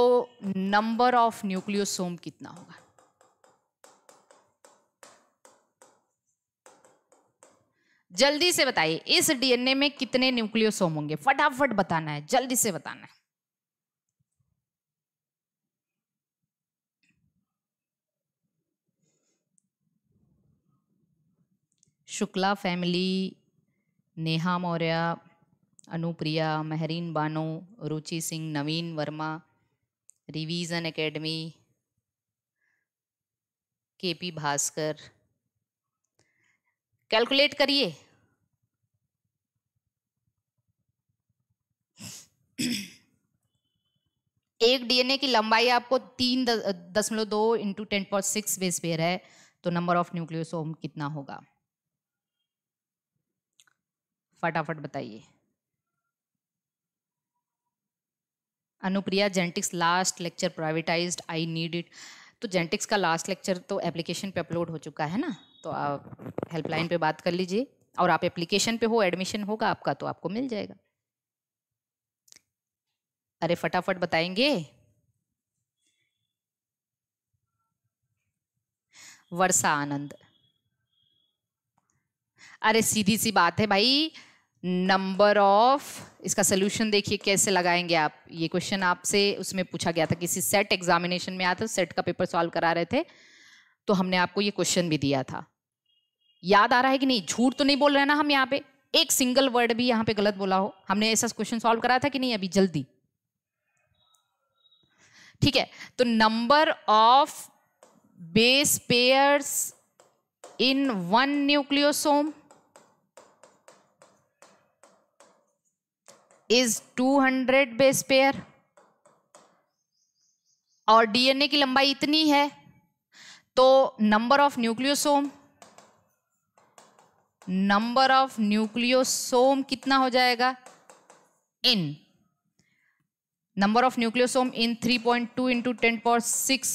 नंबर ऑफ न्यूक्लियोसोम कितना होगा जल्दी से बताइए इस डीएनए में कितने न्यूक्लियोसोम होंगे फटाफट बताना है जल्दी से बताना है Shukla family Neha Maurya Anupriya Mehreen Bano Ruchi Singh Naveen Verma revision academy KP Bhaskar calculate करिए एक डीएनए की लंबाई आपको तीन दशमलव दो into ten point six base pair है तो नंबर ऑफ न्यूक्लियोसोम कितना होगा फटाफट बताइए Anupriya genetics last lecture privatized I need it तो जेनेटिक्स का लास्ट लेक्चर तो एप्लीकेशन पे अपलोड हो चुका है ना तो आप हेल्पलाइन पे बात कर लीजिए और आप एप्लीकेशन पे हो एडमिशन होगा आपका तो आपको मिल जाएगा अरे फटाफट बताएंगे वर्षा आनंद अरे सीधी सी बात है भाई नंबर ऑफ इसका सोल्यूशन देखिए कैसे लगाएंगे आप ये क्वेश्चन आपसे उसमें पूछा गया था किसी सेट एग्जामिनेशन में आया था सेट का पेपर सॉल्व करा रहे थे तो हमने आपको ये क्वेश्चन भी दिया था याद आ रहा है कि नहीं झूठ तो नहीं बोल रहे ना हम यहाँ पे एक सिंगल वर्ड भी यहाँ पे गलत बोला हो हमने ऐसा क्वेश्चन सॉल्व करा था कि नहीं अभी जल्दी ठीक है तो number of base pairs in one nucleosome is 200 base pair और डीएनए की लंबाई इतनी है तो number of nucleosome number of nucleosome कितना हो जाएगा in number of nucleosome in 3.2 point two into ten point six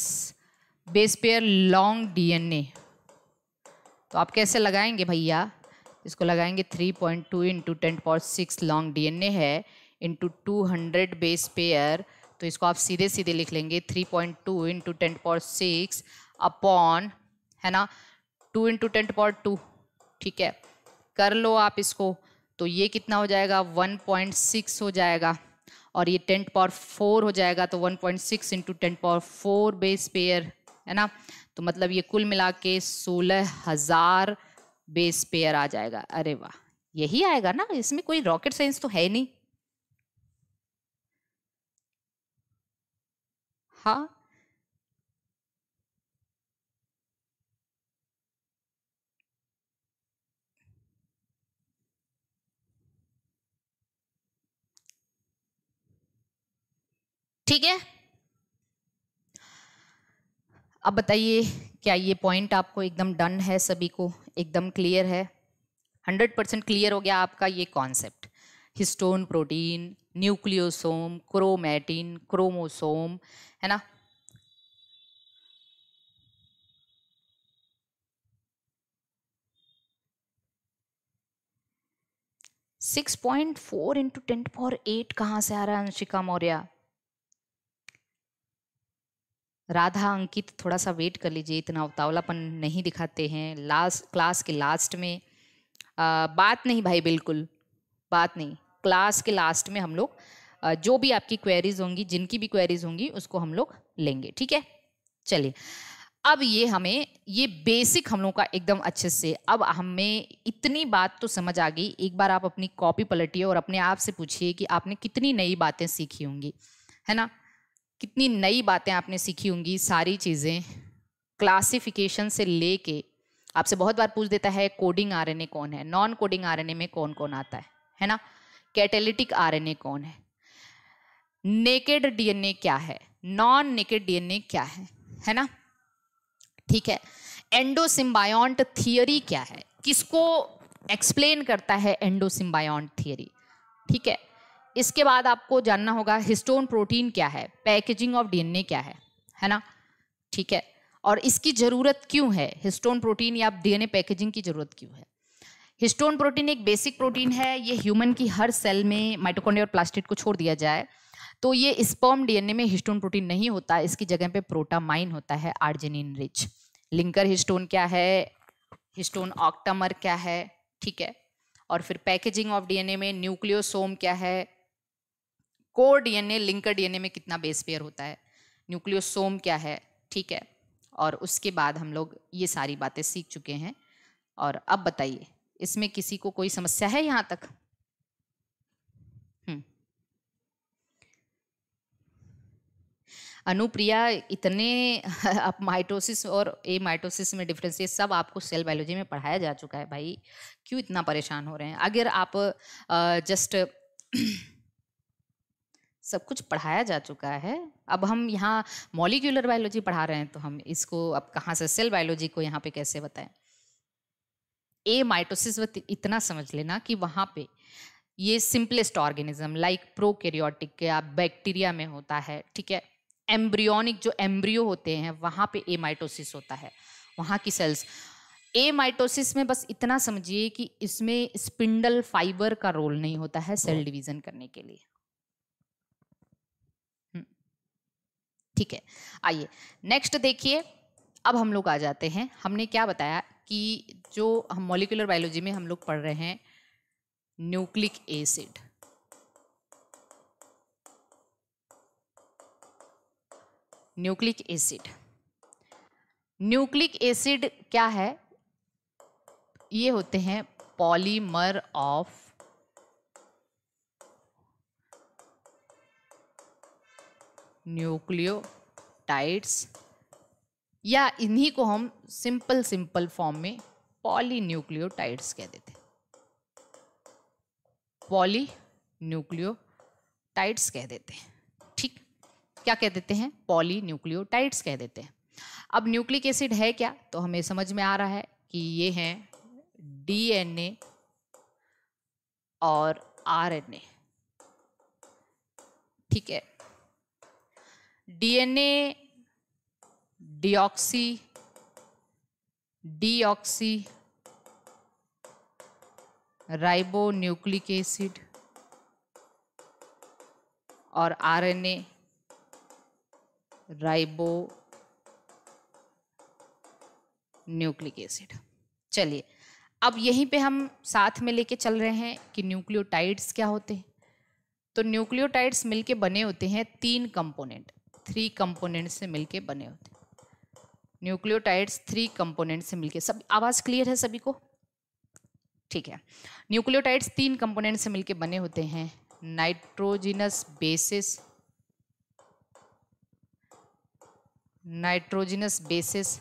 base pair long DNA तो आप कैसे लगाएंगे भैया इसको लगाएंगे 3.2 point two into ten point six long DNA है into two hundred base pair तो इसको आप सीधे सीधे लिख लेंगे 3.2 point two into ten point six upon है ना two into ten power two ठीक है कर लो आप इसको तो ये कितना हो जाएगा वन पॉइंट सिक्स हो जाएगा और ये टेन पावर फोर हो जाएगा तो one point six into ten power four base pair है ना तो मतलब ये कुल मिला के सोलह हज़ार बेस पेयर आ जाएगा अरे वाह यही आएगा ना इसमें कोई रॉकेट साइंस तो है नहीं हाँ ठीक है अब बताइए क्या ये पॉइंट आपको एकदम डन है सभी को एकदम क्लियर है हंड्रेड परसेंट क्लियर हो गया आपका ये concept histone protein nucleosome chromatin chromosome है ना six point four into ten four eight कहाँ से आ रहा है अंशिका मौर्य राधा अंकित थोड़ा सा वेट कर लीजिए इतना उतावलापन नहीं दिखाते हैं लास्ट क्लास के लास्ट में आ, बात नहीं भाई बिल्कुल बात नहीं क्लास के लास्ट में हम लोग जो भी आपकी क्वेरीज होंगी जिनकी भी क्वेरीज होंगी उसको हम लोग लेंगे ठीक है चलिए अब ये हमें ये बेसिक हम लोग का एकदम अच्छे से अब हमें इतनी बात तो समझ आ गई एक बार आप अपनी कॉपी पलटिए और अपने आप से पूछिए कि आपने कितनी नई बातें सीखी होंगी है ना कितनी नई बातें आपने सीखी होंगी सारी चीज़ें क्लासिफिकेशन से लेके आपसे बहुत बार पूछ देता है कोडिंग आरएनए कौन है नॉन कोडिंग आरएनए में कौन कौन आता है है ना कैटेलिटिक आरएनए कौन है नेकेड डीएनए क्या है नॉन नेकेड डीएनए क्या है है ना ठीक है एंडोसिम्बायट थियोरी क्या है किसको एक्सप्लेन करता है एंडोसिम्बायोंट थियोरी ठीक है इसके बाद आपको जानना होगा हिस्टोन प्रोटीन क्या है पैकेजिंग ऑफ डीएनए क्या है है ना ठीक है और इसकी ज़रूरत क्यों है हिस्टोन प्रोटीन या डीएनए पैकेजिंग की ज़रूरत क्यों है हिस्टोन प्रोटीन एक बेसिक प्रोटीन है ये ह्यूमन की हर सेल में माइटोकॉन्ड्रिया और प्लास्टिड को छोड़ दिया जाए तो ये स्पर्म डीएनए में हिस्टोन प्रोटीन नहीं होता इसकी जगह पे प्रोटामाइन होता है आर्जेनिन रिच लिंकर हिस्टोन क्या है हिस्टोन ऑक्टामर क्या है ठीक है और फिर पैकेजिंग ऑफ डीएनए में न्यूक्लियोसोम क्या है कोर डीएनए लिंकर डीएनए में कितना बेस पेयर होता है न्यूक्लियोसोम क्या है ठीक है और उसके बाद हम लोग ये सारी बातें सीख चुके हैं और अब बताइए इसमें किसी को कोई समस्या है यहाँ तक हम्म। अनुप्रिया इतने [LAUGHS] आप माइटोसिस और ए माइटोसिस में डिफरेंस ये सब आपको सेल बायोलॉजी में पढ़ाया जा चुका है भाई क्यों इतना परेशान हो रहे हैं अगर आप जस्ट [CLEARS THROAT] सब कुछ पढ़ाया जा चुका है अब हम यहाँ मॉलिक्यूलर बायोलॉजी पढ़ा रहे हैं तो हम इसको अब कहाँ से सेल बायोलॉजी को यहाँ पे कैसे बताएं ए माइटोसिस इतना समझ लेना कि वहाँ पे ये सिंपलेस्ट ऑर्गेनिज्म लाइक प्रोकैरियोटिक या बैक्टीरिया में होता है ठीक है एम्ब्रियोनिक जो एम्ब्रियो होते हैं वहाँ पे ए माइटोसिस होता है वहाँ की सेल्स ए माइटोसिस में बस इतना समझिए कि इसमें स्पिंडल फाइबर का रोल नहीं होता है सेल डिवीजन हाँ। करने के लिए ठीक है आइए नेक्स्ट देखिए अब हम लोग आ जाते हैं हमने क्या बताया कि जो हम मोलिकुलर बायोलॉजी में हम लोग पढ़ रहे हैं nucleic acid nucleic acid nucleic acid क्या है ये होते हैं पॉलीमर ऑफ न्यूक्लियोटाइड्स या इन्हीं को हम सिंपल सिंपल फॉर्म में पॉली न्यूक्लियोटाइड्स कह देते हैं न्यूक्लियोटाइड्स कह देते हैं ठीक क्या कह देते हैं पॉली न्यूक्लियोटाइड्स कह देते हैं अब न्यूक्लिक एसिड है क्या तो हमें समझ में आ रहा है कि ये हैं डीएनए और आरएनए ठीक है DNA deoxy ribo nucleic acid और आरएनए राइबो न्यूक्लिक एसिड चलिए अब यहीं पे हम साथ में लेके चल रहे हैं कि न्यूक्लियोटाइड्स क्या होते हैं तो न्यूक्लियोटाइड्स मिलके बने होते हैं तीन कंपोनेंट थ्री कंपोनेंट से मिलके बने होते न्यूक्लियोटाइड्स थ्री कंपोनेंट से मिलके सब आवाज़ क्लियर है सभी को ठीक है न्यूक्लियोटाइड्स तीन कंपोनेंट से मिलके बने होते हैं nitrogenous bases nitrogenous bases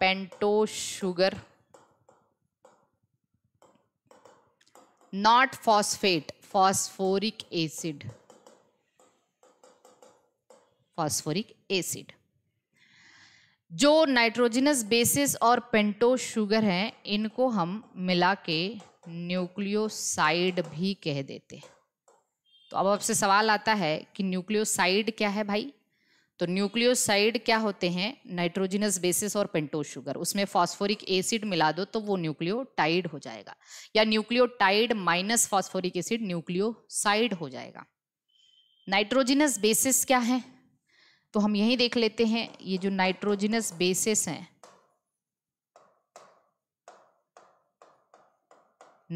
pentose sugar not phosphate phosphoric acid phosphoric acid जो नाइट्रोजिनस बेसिस और पेंटो शुगर हैं इनको हम मिला के न्यूक्लियोसाइड भी कह देते हैं तो अब आपसे सवाल आता है कि न्यूक्लियोसाइड क्या है भाई तो न्यूक्लियोसाइड क्या होते हैं नाइट्रोजिनस बेसिस और पेंटो शुगर उसमें फॉस्फोरिक एसिड मिला दो तो वो न्यूक्लियोटाइड हो जाएगा या nucleotide minus phosphoric acid nucleoside हो जाएगा नाइट्रोजिनस बेसिस क्या है तो हम यही देख लेते हैं ये जो नाइट्रोजिनस बेसिस हैं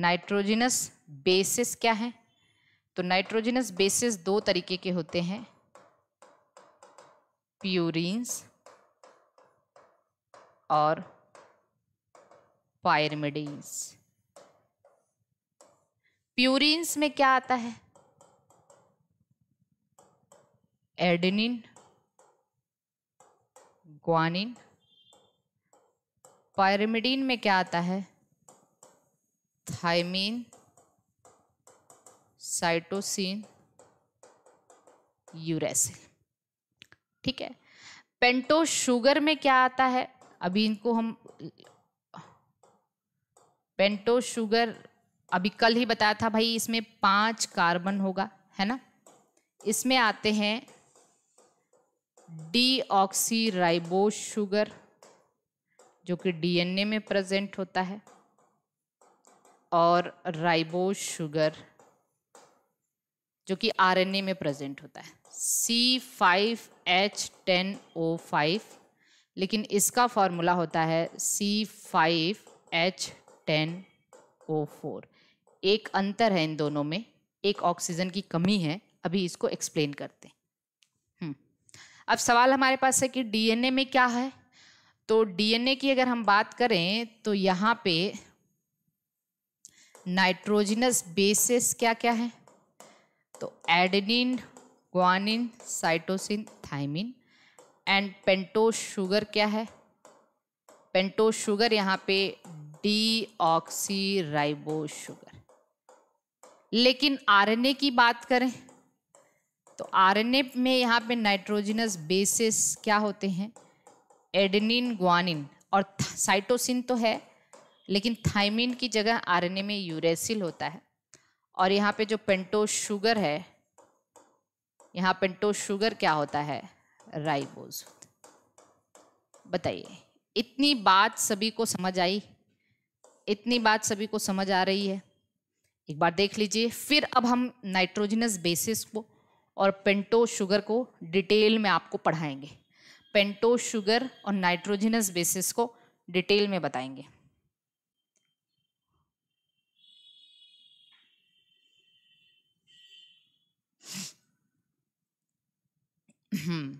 नाइट्रोजिनस बेसिस क्या है तो नाइट्रोजिनस बेसिस दो तरीके के होते हैं प्यूरिन्स और पायरमिडीन्स प्यूरिन्स में क्या आता है एडेनिन ग्वानिन पायरिमिडीन में क्या आता है थाइमीन साइटोसिन यूरेसिल ठीक है पेंटो शुगर में क्या आता है अभी इनको हम पेंटो शुगर अभी कल ही बताया था भाई इसमें पांच कार्बन होगा है ना इसमें आते हैं राइबो शुगर जो कि डीएनए में प्रेजेंट होता है और राइबो शुगर जो कि आरएनए में प्रेजेंट होता है C five H ten O five लेकिन इसका फॉर्मूला होता है C five H ten O four एक अंतर है इन दोनों में एक ऑक्सीजन की कमी है अभी इसको एक्सप्लेन करते हैं अब सवाल हमारे पास है कि डीएनए में क्या है तो डीएनए की अगर हम बात करें तो यहाँ पे नाइट्रोजिनस बेसिस क्या क्या है तो adenine guanine cytosine thymine and pentose sugar क्या है पेंटोस शुगर यहाँ पे डी ऑक्सी राइबो शुगर लेकिन आरएनए की बात करें तो आरएनए में यहाँ पे नाइट्रोजिनस बेसिस क्या होते हैं एडनिन ग्वानिन और साइटोसिन तो है लेकिन थाइमिन की जगह आरएनए में यूरेसिल होता है और यहाँ पे जो पेंटो शुगर है यहाँ पेंटो शुगर क्या होता है राइबोज बताइए इतनी बात सभी को समझ आई इतनी बात सभी को समझ आ रही है एक बार देख लीजिए फिर अब हम नाइट्रोजिनस बेसिस को और पेंटो शुगर को डिटेल में आपको पढ़ाएंगे पेंटो शुगर और नाइट्रोजिनस बेसिस को डिटेल में बताएंगे हम्म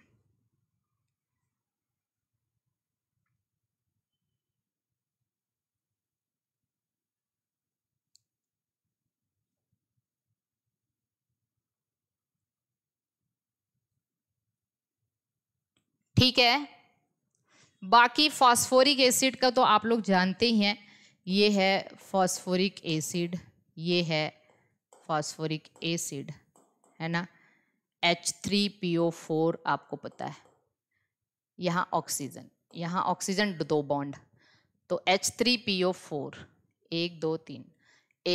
ठीक है बाकी फॉस्फोरिक एसिड का तो आप लोग जानते ही हैं ये है फॉस्फोरिक एसिड ये है फॉस्फोरिक एसिड है ना H three P O four आपको पता है यहाँ ऑक्सीजन यहाँ ऑक्सीजन दो बॉन्ड तो H three P O four एक दो तीन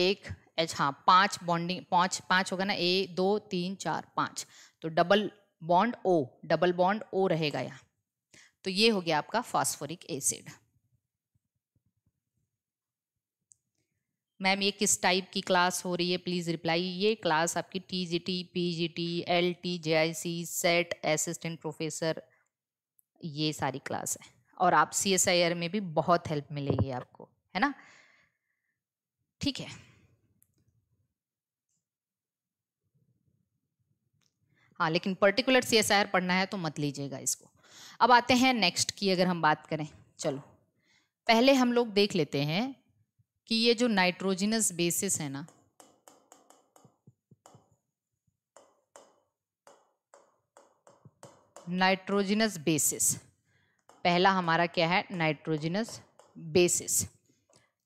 एक एच हाँ पांच बॉन्डिंग पांच पांच होगा ना ए दो तीन चार पांच तो double bond O double bond O रहेगा यहाँ तो ये हो गया आपका फॉस्फोरिक एसिड मैम ये किस टाइप की क्लास हो रही है प्लीज़ रिप्लाई ये क्लास आपकी T G T P G T L T J I C SET assistant professor ये सारी क्लास है और आप सी एस आई आर में भी बहुत हेल्प मिलेगी आपको है ना ठीक है हाँ लेकिन पर्टिकुलर सी पढ़ना है तो मत लीजिएगा इसको अब आते हैं नेक्स्ट की अगर हम बात करें चलो पहले हम लोग देख लेते हैं कि ये जो नाइट्रोजिनस बेसिस है ना नाइट्रोजिनस बेसिस पहला हमारा क्या है नाइट्रोजिनस बेसिस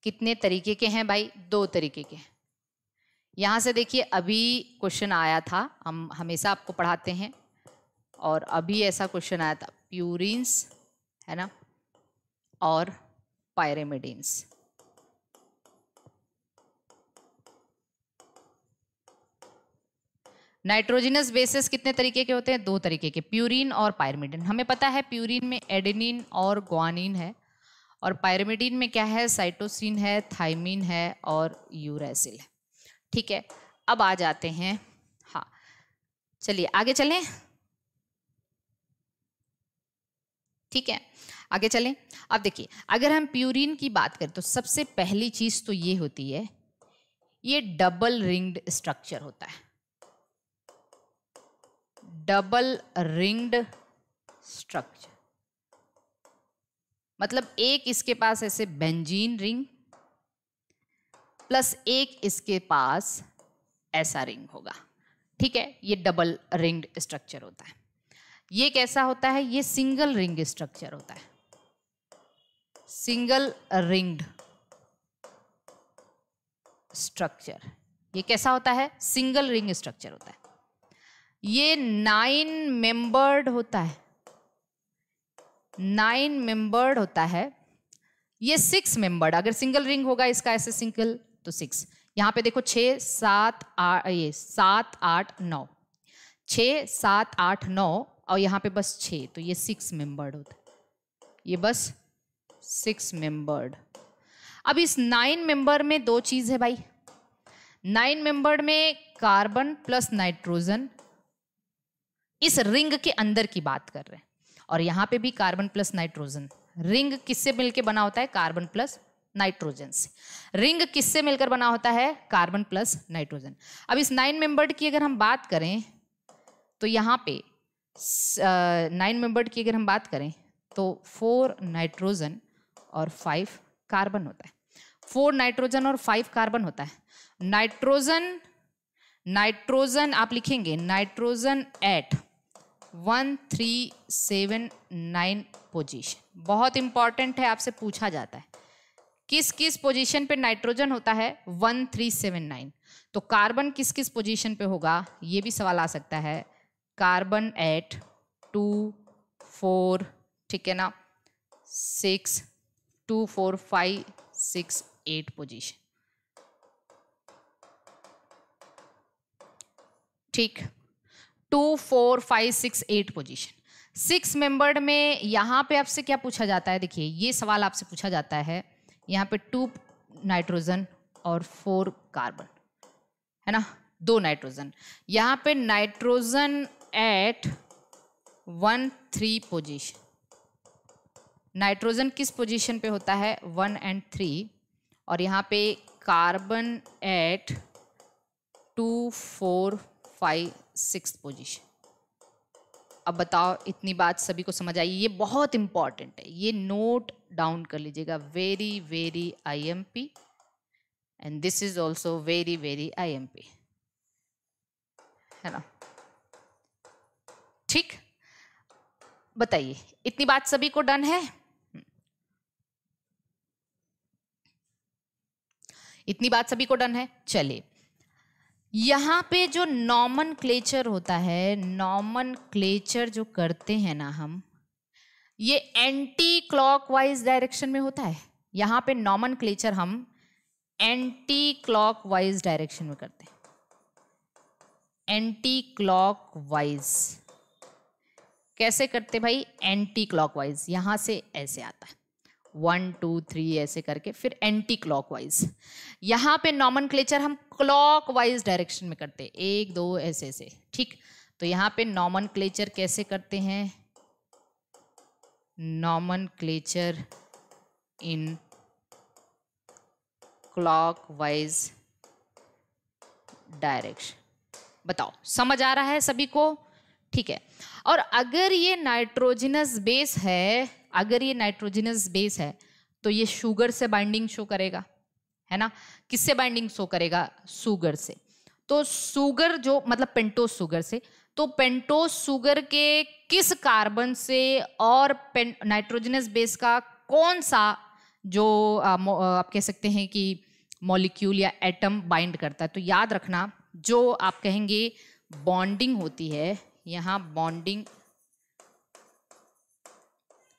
कितने तरीके के हैं भाई दो तरीके के हैं यहाँ से देखिए अभी क्वेश्चन आया था हम हमेशा आपको पढ़ाते हैं और अभी ऐसा क्वेश्चन आया था प्यूरिन्स है ना और पायरेमिडिन्स नाइट्रोजिनस बेसिस कितने तरीके के होते हैं दो तरीके के प्यूरिन और पायरमिडिन हमें पता है प्यूरिन में एडेनिन और ग्वानिन है और पायरमिडिन में क्या है साइटोसिन है थाइमिन है और यूरेसिल है ठीक है अब आ जाते हैं हाँ चलिए आगे चलें ठीक है आगे चलें अब देखिए अगर हम प्यूरिन की बात करें तो सबसे पहली चीज़ तो ये होती है ये डबल रिंग्ड स्ट्रक्चर होता है डबल रिंग्ड स्ट्रक्चर मतलब एक इसके पास ऐसे बेंजीन रिंग प्लस एक इसके पास ऐसा रिंग होगा ठीक है ये डबल रिंग्ड स्ट्रक्चर होता है ये कैसा होता है ये सिंगल रिंग स्ट्रक्चर होता है सिंगल रिंग्ड स्ट्रक्चर ये कैसा होता है सिंगल रिंग स्ट्रक्चर होता है ये नाइन मेंबर्ड होता है नाइन मेंबर्ड होता है ये सिक्स मेंबर्ड अगर सिंगल रिंग होगा इसका ऐसे सिंगल तो सिक्स यहाँ पे देखो छः सात आठ ये सात आठ नौ छः सात आठ नौ और यहाँ पे बस छः तो ये सिक्स मेंबर्ड होता है ये बस सिक्स मेंबर्ड अब इस नाइन मेंबर में दो चीज़ है भाई नाइन मेंबर्ड में कार्बन प्लस नाइट्रोजन इस रिंग के अंदर की बात कर रहे हैं और यहां पे भी कार्बन प्लस नाइट्रोजन रिंग किससे मिलके बना होता है कार्बन प्लस नाइट्रोजन से रिंग किससे मिलकर बना होता है कार्बन प्लस नाइट्रोजन अब इस नाइन मेंबर्ड की अगर हम बात करें तो यहाँ पे नाइन मेंबर्ड की अगर हम बात करें तो फोर नाइट्रोजन और फाइव कार्बन होता है फोर नाइट्रोजन और फाइव कार्बन होता है नाइट्रोजन नाइट्रोजन आप लिखेंगे nitrogen at one three seven nine position बहुत इंपॉर्टेंट है आपसे पूछा जाता है किस किस पोजीशन पे नाइट्रोजन होता है वन थ्री सेवन नाइन तो कार्बन किस किस पोजीशन पे होगा ये भी सवाल आ सकता है कार्बन एट टू फोर ठीक है ना six two four five six eight position ठीक two four five six eight position six membered में यहां पे आपसे क्या पूछा जाता है देखिए ये सवाल आपसे पूछा जाता है यहाँ पे टू नाइट्रोजन और फोर कार्बन है ना दो नाइट्रोजन यहाँ पे nitrogen at one three position nitrogen किस पोजीशन पे होता है वन एंड थ्री और यहाँ पे carbon at two four five six position अब बताओ इतनी बात सभी को समझ आई ये बहुत इंपॉर्टेंट है ये नोट डाउन कर लीजिएगा very very I M P and this is also very very I M P है ना ठीक बताइए इतनी बात सभी को डन है हम्म। इतनी बात सभी को डन है चलिए यहाँ पे जो नॉमन क्लेचर होता है नॉमन क्लेचर जो करते हैं ना हम ये एंटी क्लॉकवाइज डायरेक्शन में होता है यहाँ पे नॉमन क्लेचर हम एंटी क्लॉकवाइज डायरेक्शन में करते हैं एंटी क्लॉकवाइज कैसे करते भाई एंटी क्लॉकवाइज यहाँ से ऐसे आता है वन टू थ्री ऐसे करके फिर एंटी क्लॉकवाइज यहाँ पे नॉमन क्लेचर हम क्लॉकवाइज डायरेक्शन में करते हैं एक दो ऐसे ऐसे ठीक तो यहाँ पे नॉमन क्लेचर कैसे करते हैं nomenclature in clockwise direction बताओ समझ आ रहा है सभी को ठीक है और अगर ये नाइट्रोजिनस बेस है अगर ये नाइट्रोजिनस बेस है तो ये शुगर से बाइंडिंग शो करेगा है ना किससे बाइंडिंग शो करेगा सुगर से तो सुगर जो मतलब पेंटोस सुगर से तो पेंटोस सुगर के किस कार्बन से और नाइट्रोजनस बेस का कौन सा जो आ, आ, आप कह सकते हैं कि मॉलिक्यूल या एटम बाइंड करता है तो याद रखना जो आप कहेंगे बॉन्डिंग होती है यहाँ बॉन्डिंग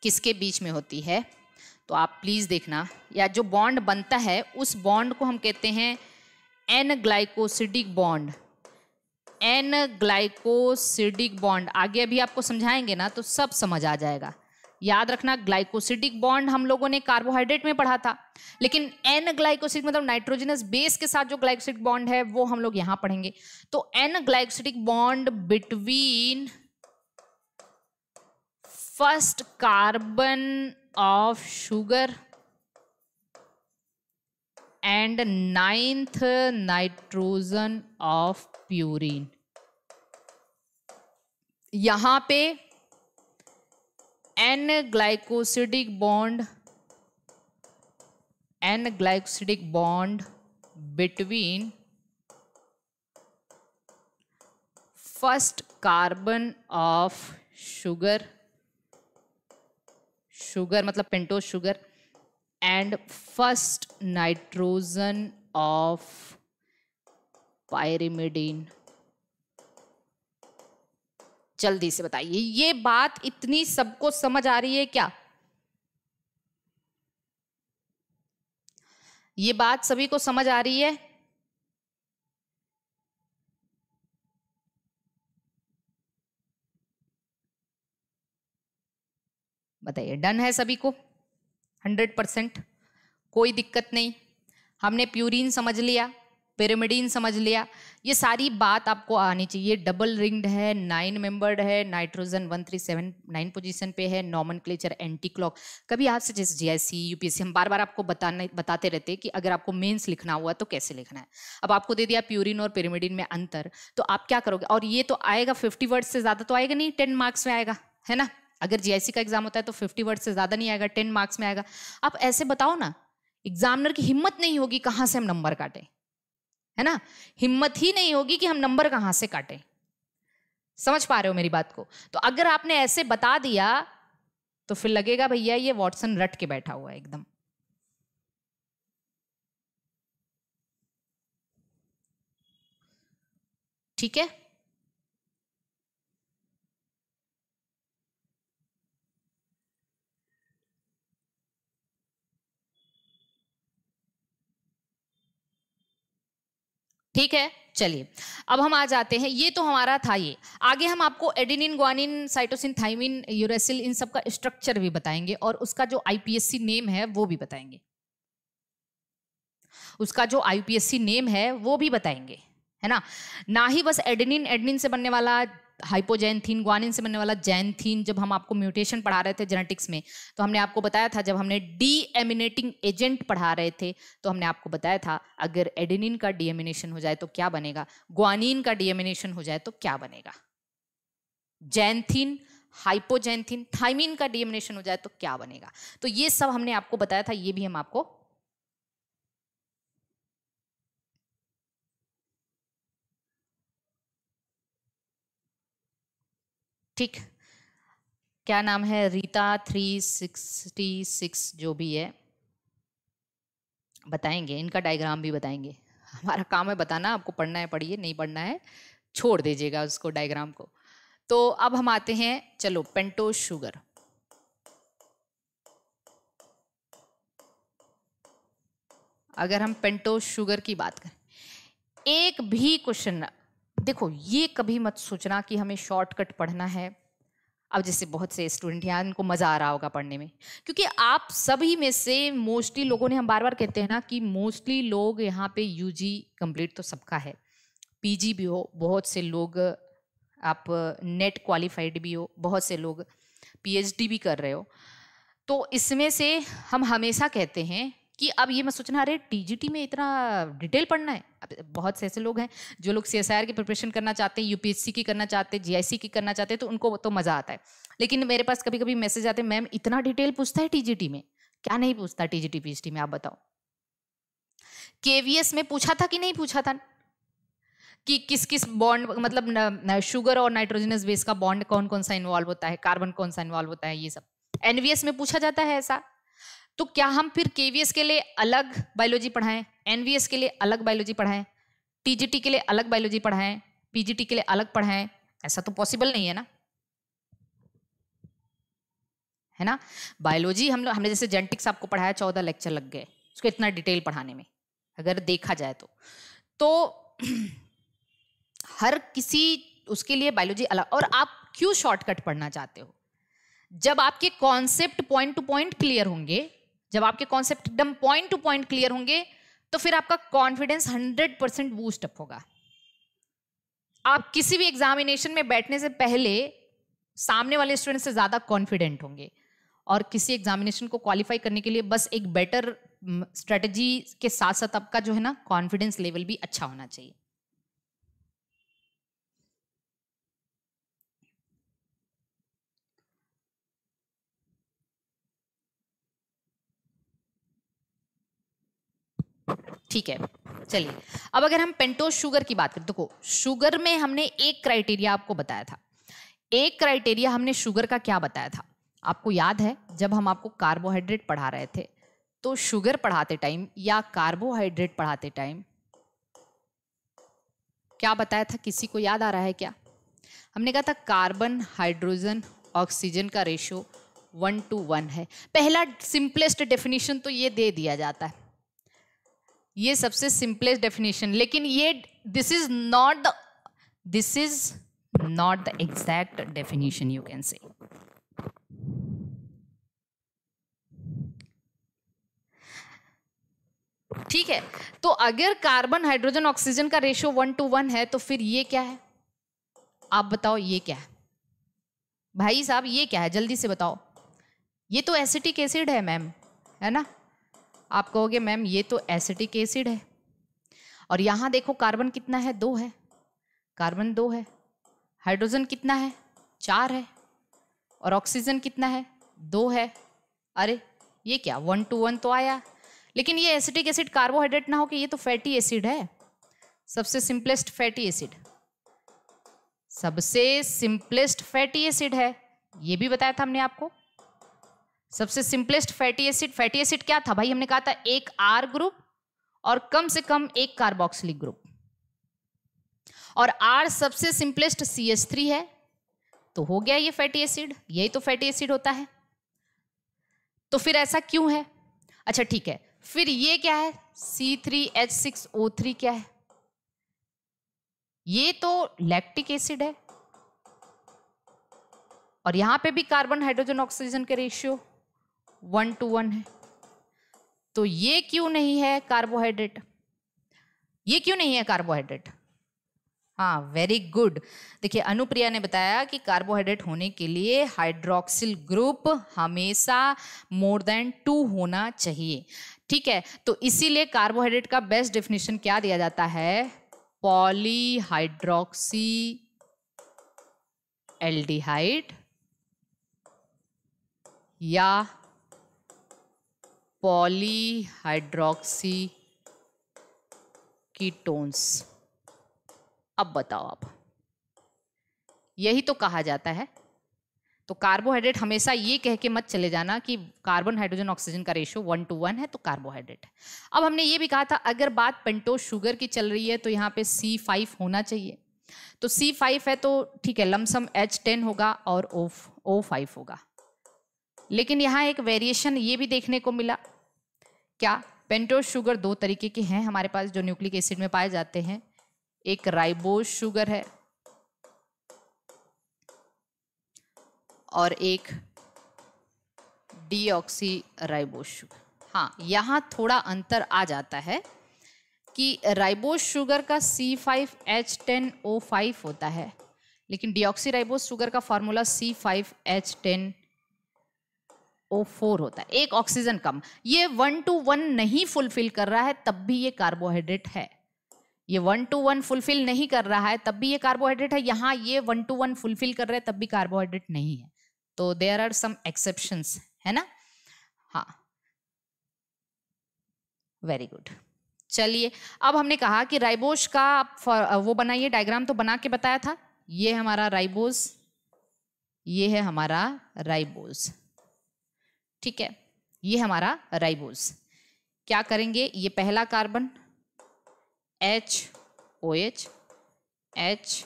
किसके बीच में होती है तो आप प्लीज़ देखना या जो बॉन्ड बनता है उस बॉन्ड को हम कहते हैं N glycosidic bond N glycosidic bond आगे अभी आपको समझाएंगे ना तो सब समझ आ जाएगा याद रखना ग्लाइकोसिडिक बॉन्ड हम लोगों ने कार्बोहाइड्रेट में पढ़ा था लेकिन एन ग्लाइकोसिड मतलब नाइट्रोजनस बेस के साथ जो ग्लाइकोसिड बॉन्ड है वो हम लोग यहाँ पढ़ेंगे तो N glycosidic bond between first carbon of sugar and ninth nitrogen of purine यहां पे N glycosidic bond N glycosidic bond between first carbon of sugar sugar मतलब pentose sugar and first nitrogen of pyrimidine जल्दी से बताइए ये बात इतनी सबको समझ आ रही है क्या ये बात सभी को समझ आ रही है बताइए डन है सभी को हंड्रेड परसेंट कोई दिक्कत नहीं हमने प्यूरिन समझ लिया पिरामिडीन समझ लिया ये सारी बात आपको आनी चाहिए डबल रिंग्ड है नाइन मेंबर्ड है nitrogen one three seven nine position पे है नॉमन क्लेचर एंटी क्लॉक कभी आपसे जैसे जी आई सी यू हम बार बार आपको बताने बताते रहते कि अगर आपको मेन्स लिखना हुआ तो कैसे लिखना है अब आपको दे दिया प्यूरिन और पेरेमिडिन में अंतर तो आप क्या करोगे और ये तो आएगा फिफ्टी वर्ड से ज़्यादा तो आएगा नहीं टेन मार्क्स में आएगा है ना अगर जीआईसी का एग्जाम होता है तो फिफ्टी वर्ड से ज्यादा नहीं आएगा टेन मार्क्स में आएगा आप ऐसे बताओ ना एग्जामिनर की हिम्मत नहीं होगी कहां से हम नंबर काटें है ना हिम्मत ही नहीं होगी कि हम नंबर कहां से काटें समझ पा रहे हो मेरी बात को तो अगर आपने ऐसे बता दिया तो फिर लगेगा भैया ये वॉटसन रट के बैठा हुआ है एकदम ठीक है ठीक है चलिए अब हम आ जाते हैं ये तो हमारा था ये आगे हम आपको adenine guanine cytosine thymine uracil इन सब का स्ट्रक्चर भी बताएंगे और उसका जो आईपीएससी नेम है वो भी बताएंगे उसका जो आईपीएससी नेम है वो भी बताएंगे है ना ना ही बस एडिनिन एडिनिन से बनने वाला हाइपोजैनथीन ग्वानिन से बनने वाला जैनथीन जब हम आपको म्यूटेशन पढ़ा रहे थे जेनेटिक्स में तो हमने आपको बताया था जब हमने डी एजेंट पढ़ा रहे थे तो हमने आपको बताया था अगर एडेनिन का डीएमिनेशन हो जाए तो क्या बनेगा ग्वानिन का डीएमिनेशन हो जाए तो क्या बनेगा जैनथीन हाइपोजैनथीन थाइमिन का डीएमिनेशन हो जाए तो क्या बनेगा तो ये सब हमने आपको बताया था ये भी हम आपको ठीक क्या नाम है रीता थ्री सिक्सटी सिक्स जो भी है बताएंगे इनका डायग्राम भी बताएंगे हमारा काम है बताना आपको पढ़ना है पढ़िए नहीं पढ़ना है छोड़ दीजिएगा उसको डायग्राम को तो अब हम आते हैं चलो पेंटो शुगर अगर हम पेंटो शुगर की बात करें एक भी क्वेश्चन देखो ये कभी मत सोचना कि हमें शॉर्टकट पढ़ना है अब जैसे बहुत से स्टूडेंट हैं इनको मज़ा आ रहा होगा पढ़ने में क्योंकि आप सभी में से मोस्टली लोगों ने हम बार बार कहते हैं ना कि मोस्टली लोग यहाँ पे यूजी कंप्लीट तो सबका है पीजी भी हो बहुत से लोग आप नेट क्वालिफाइड भी हो बहुत से लोग पीएचडी भी कर रहे हो तो इसमें से हम हमेशा कहते हैं कि अब ये मैं सोचना अरे टीजीटी में इतना डिटेल पढ़ना है अब बहुत से ऐसे लोग हैं जो लोग सी की प्रिपरेशन करना चाहते हैं यूपीएससी की करना चाहते हैं जी की करना चाहते हैं तो उनको तो मज़ा आता है लेकिन मेरे पास कभी कभी मैसेज आते हैं मैम इतना डिटेल पूछता है टीजीटी में क्या नहीं पूछता टीजीटी पीएचडी में आप बताओ केवीएस में पूछा था कि नहीं पूछा था कि किस किस बॉन्ड मतलब न, न, शुगर और नाइट्रोजनस बेस का बॉन्ड कौन कौन सा इन्वॉल्व होता है कार्बन कौन सा इन्वॉल्व होता है ये सब एनवीएस में पूछा जाता है ऐसा तो क्या हम फिर केवीएस के लिए अलग बायोलॉजी पढ़ाएं एनवीएस के लिए अलग बायोलॉजी पढ़ाएं टीजीटी के लिए अलग बायोलॉजी पढ़ाएं पीजीटी के लिए अलग पढ़ाएं ऐसा तो पॉसिबल नहीं है ना है ना बायोलॉजी हम लोग हमने जैसे जेंटिक्स आपको पढ़ाया चौदह लेक्चर लग गए उसको इतना डिटेल पढ़ाने में अगर देखा जाए तो तो [CLEARS THROAT] हर किसी उसके लिए बायोलॉजी अलग और आप क्यों शॉर्टकट पढ़ना चाहते हो जब आपके concept point to point clear होंगे जब आपके कॉन्सेप्ट एकदम पॉइंट टू पॉइंट क्लियर होंगे तो फिर आपका confidence hundred percent boost up होगा आप किसी भी एग्जामिनेशन में बैठने से पहले सामने वाले स्टूडेंट से ज़्यादा कॉन्फिडेंट होंगे और किसी एग्जामिनेशन को क्वालिफाई करने के लिए बस एक बेटर स्ट्रेटजी mm, के साथ साथ आपका जो है ना कॉन्फिडेंस लेवल भी अच्छा होना चाहिए ठीक है चलिए अब अगर हम पेंटोज शुगर की बात करें देखो तो शुगर में हमने एक क्राइटेरिया आपको बताया था एक क्राइटेरिया हमने शुगर का क्या बताया था आपको याद है जब हम आपको कार्बोहाइड्रेट पढ़ा रहे थे तो शुगर पढ़ाते टाइम या कार्बोहाइड्रेट पढ़ाते टाइम क्या बताया था किसी को याद आ रहा है क्या हमने कहा था कार्बन हाइड्रोजन ऑक्सीजन का रेशियो वन टू वन है पहला सिंपलेस्ट डेफिनेशन तो ये दे दिया जाता है ये सबसे सिंपलेस्ट डेफिनेशन लेकिन ये this is not the this is not the exact definition you can say ठीक है तो अगर कार्बन हाइड्रोजन ऑक्सीजन का रेशियो वन टू वन है तो फिर ये क्या है आप बताओ ये क्या है भाई साहब ये क्या है जल्दी से बताओ ये तो एसिटिक एसिड है मैम है ना आप कहोगे मैम ये तो एसिटिक एसिड है और यहाँ देखो कार्बन कितना है दो है कार्बन दो है हाइड्रोजन कितना है चार है और ऑक्सीजन कितना है दो है अरे ये क्या वन टू वन तो आया लेकिन ये एसिटिक एसिड कार्बोहाइड्रेट ना हो कि ये तो फैटी एसिड है सबसे सिंपलेस्ट फैटी एसिड सबसे सिंपलेस्ट फैटी एसिड है ये भी बताया था हमने आपको सबसे simplest fatty acid fatty acid क्या था भाई हमने कहा था एक आर ग्रुप और कम से कम एक कार्बोक्सिलिक ग्रुप और आर सबसे सिंपलेस्ट सी एच थ्री है तो हो गया ये फैटी एसिड यही तो फैटी एसिड होता है तो फिर ऐसा क्यों है अच्छा ठीक है फिर ये क्या है C three H six O three क्या है ये तो लैक्टिक एसिड है और यहां पे भी कार्बन हाइड्रोजन ऑक्सीजन के रेशियो वन टू वन है तो ये क्यों नहीं है कार्बोहाइड्रेट ये क्यों नहीं है कार्बोहाइड्रेट हाँ वेरी गुड देखिए अनुप्रिया ने बताया कि कार्बोहाइड्रेट होने के लिए हाइड्रोक्सिल ग्रुप हमेशा मोर देन टू होना चाहिए ठीक है तो इसीलिए कार्बोहाइड्रेट का बेस्ट डेफिनेशन क्या दिया जाता है पॉलीहाइड्रोक्सी एल्डिहाइड या पॉलीहाइड्रोक्सी कीटोन्स अब बताओ आप यही तो कहा जाता है तो कार्बोहाइड्रेट हमेशा ये कह के मत चले जाना कि कार्बन हाइड्रोजन ऑक्सीजन का रेशियो वन टू वन है तो कार्बोहाइड्रेट है अब हमने ये भी कहा था अगर बात पेंटो शुगर की चल रही है तो यहाँ पे सी फाइव होना चाहिए तो सी फाइव है तो ठीक है लमसम एच टेन होगा और ओ ओ फाइव होगा लेकिन यहाँ एक वेरिएशन ये भी देखने को मिला क्या पेंटोज शुगर दो तरीके के हैं हमारे पास जो न्यूक्लिक एसिड में पाए जाते हैं एक राइबोज शुगर है और एक डीऑक्सी राइबोज शुगर हाँ यहाँ थोड़ा अंतर आ जाता है कि राइबोज शुगर का C five H ten O five होता है लेकिन डीऑक्सी राइबोज शुगर का formula C five H ten O four होता है एक ऑक्सीजन कम ये वन टू वन नहीं फुलफिल कर रहा है तब भी ये कार्बोहाइड्रेट है ये वन टू वन फुलफिल नहीं कर रहा है तब भी ये कार्बोहाइड्रेट है यहाँ ये वन टू वन फुलफिल कर रहा है तब भी कार्बोहाइड्रेट नहीं है तो देर आर सम एक्सेप्शन है ना हाँ वेरी गुड चलिए अब हमने कहा कि राइबोज का वो बनाइए डायग्राम तो बना के बताया था ये हमारा राइबोज ये है हमारा राइबोज ठीक है ये हमारा राइबोज क्या करेंगे ये पहला carbon H O H H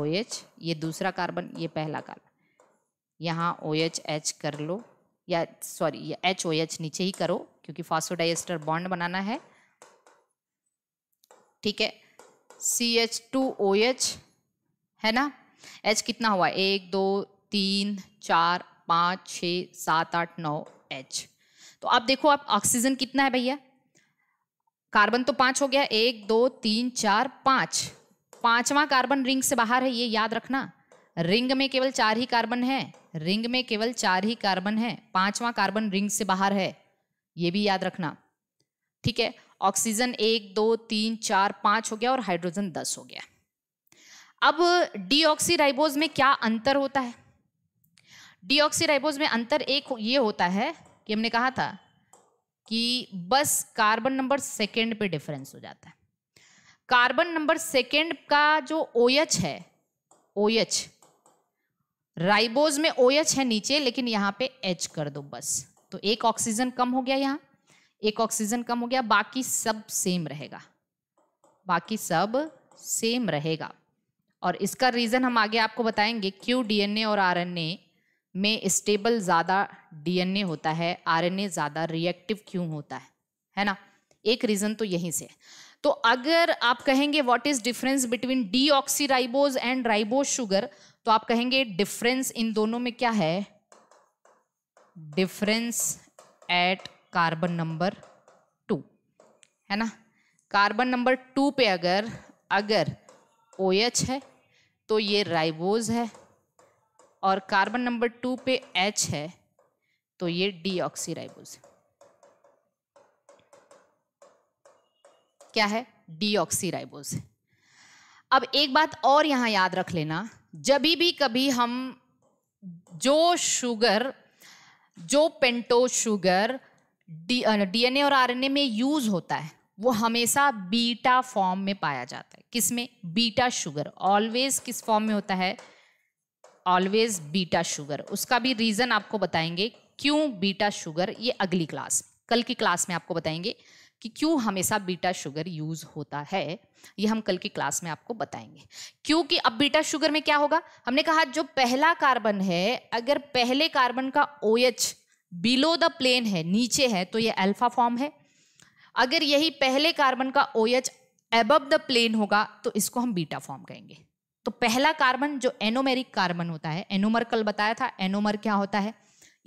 O H ये दूसरा कार्बन ये पहला कार्बन यहाँ ओ एच एच कर लो या सॉरी ये एच ओ एच नीचे ही करो क्योंकि फास्फोडाइएस्टर बॉन्ड बनाना है ठीक है C H two O H है ना एच कितना हुआ एक दो तीन चार पाँच छः सात आठ नौ एच तो आप देखो आप ऑक्सीजन कितना है भैया कार्बन तो पाँच हो गया एक दो तीन चार पाँच पांचवा कार्बन रिंग से बाहर है ये याद रखना रिंग में केवल चार ही कार्बन है रिंग में केवल चार ही कार्बन है पांचवा कार्बन रिंग से बाहर है ये भी याद रखना ठीक है ऑक्सीजन एक दो तीन चार पाँच हो गया और हाइड्रोजन दस हो गया अब डीऑक्सीराइबोज में क्या अंतर होता है डीऑक्सीराइबोज में अंतर एक ये होता है कि हमने कहा था कि बस कार्बन नंबर सेकेंड पे डिफरेंस हो जाता है कार्बन नंबर सेकेंड का जो ओएच OH है ओ OH, राइबोज में ओ OH है नीचे लेकिन यहाँ पे एच कर दो बस तो एक ऑक्सीजन कम हो गया यहाँ एक ऑक्सीजन कम हो गया बाकी सब सेम रहेगा बाकी सब सेम रहेगा और इसका रीज़न हम आगे आपको बताएंगे क्यों डीएनए और आरएनए में स्टेबल ज़्यादा डीएनए होता है आरएनए ज़्यादा रिएक्टिव क्यों होता है है ना एक रीज़न तो यहीं से है तो अगर आप कहेंगे what is difference between deoxyribose and ribose sugar तो आप कहेंगे डिफरेंस इन दोनों में क्या है difference at carbon number two है ना कार्बन नंबर टू पे अगर अगर ओ OH है तो ये राइबोज है और कार्बन नंबर टू पे एच है तो ये डीऑक्सीराइबोज क्या है डीऑक्सीराइबोज अब एक बात और यहां याद रख लेना जब भी कभी हम जो शुगर जो पेंटो शुगर डीएनए और आरएनए में यूज होता है वो हमेशा बीटा फॉर्म में पाया जाता है किसमें बीटा शुगर ऑलवेज किस फॉर्म में होता है ऑलवेज बीटा शुगर उसका भी रीज़न आपको बताएंगे क्यों बीटा शुगर ये अगली क्लास कल की क्लास में आपको बताएंगे कि क्यों हमेशा बीटा शुगर यूज़ होता है ये हम कल की क्लास में आपको बताएंगे क्योंकि अब बीटा शुगर में क्या होगा हमने कहा जो पहला कार्बन है अगर पहले कार्बन का O H below the plane है नीचे है तो ये अल्फा फॉर्म है अगर यही पहले कार्बन का O H above the plane होगा तो इसको हम बीटा फॉर्म कहेंगे तो पहला कार्बन जो एनोमेरिक कार्बन होता है एनोमर कल बताया था एनोमर क्या होता है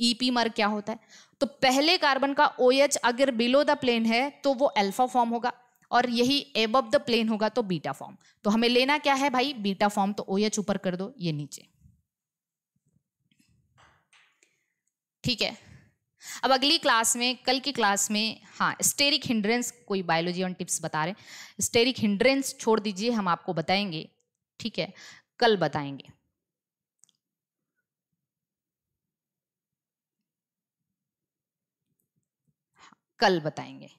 ईपी e मर क्या होता है तो पहले कार्बन का ओ OH अगर बिलो द प्लेन है तो वो अल्फा फॉर्म होगा और यही एब द प्लेन होगा तो बीटा फॉर्म तो हमें लेना क्या है भाई बीटा फॉर्म तो ओ OH ऊपर कर दो ये नीचे ठीक है अब अगली क्लास में कल की क्लास में हाँ स्टेरिक हिंड्रेंस कोई बायोलॉजी ऑन टिप्स बता रहे हैं स्टेरिक हिंड्रेंस छोड़ दीजिए हम आपको बताएंगे ठीक है कल बताएंगे हाँ, कल बताएंगे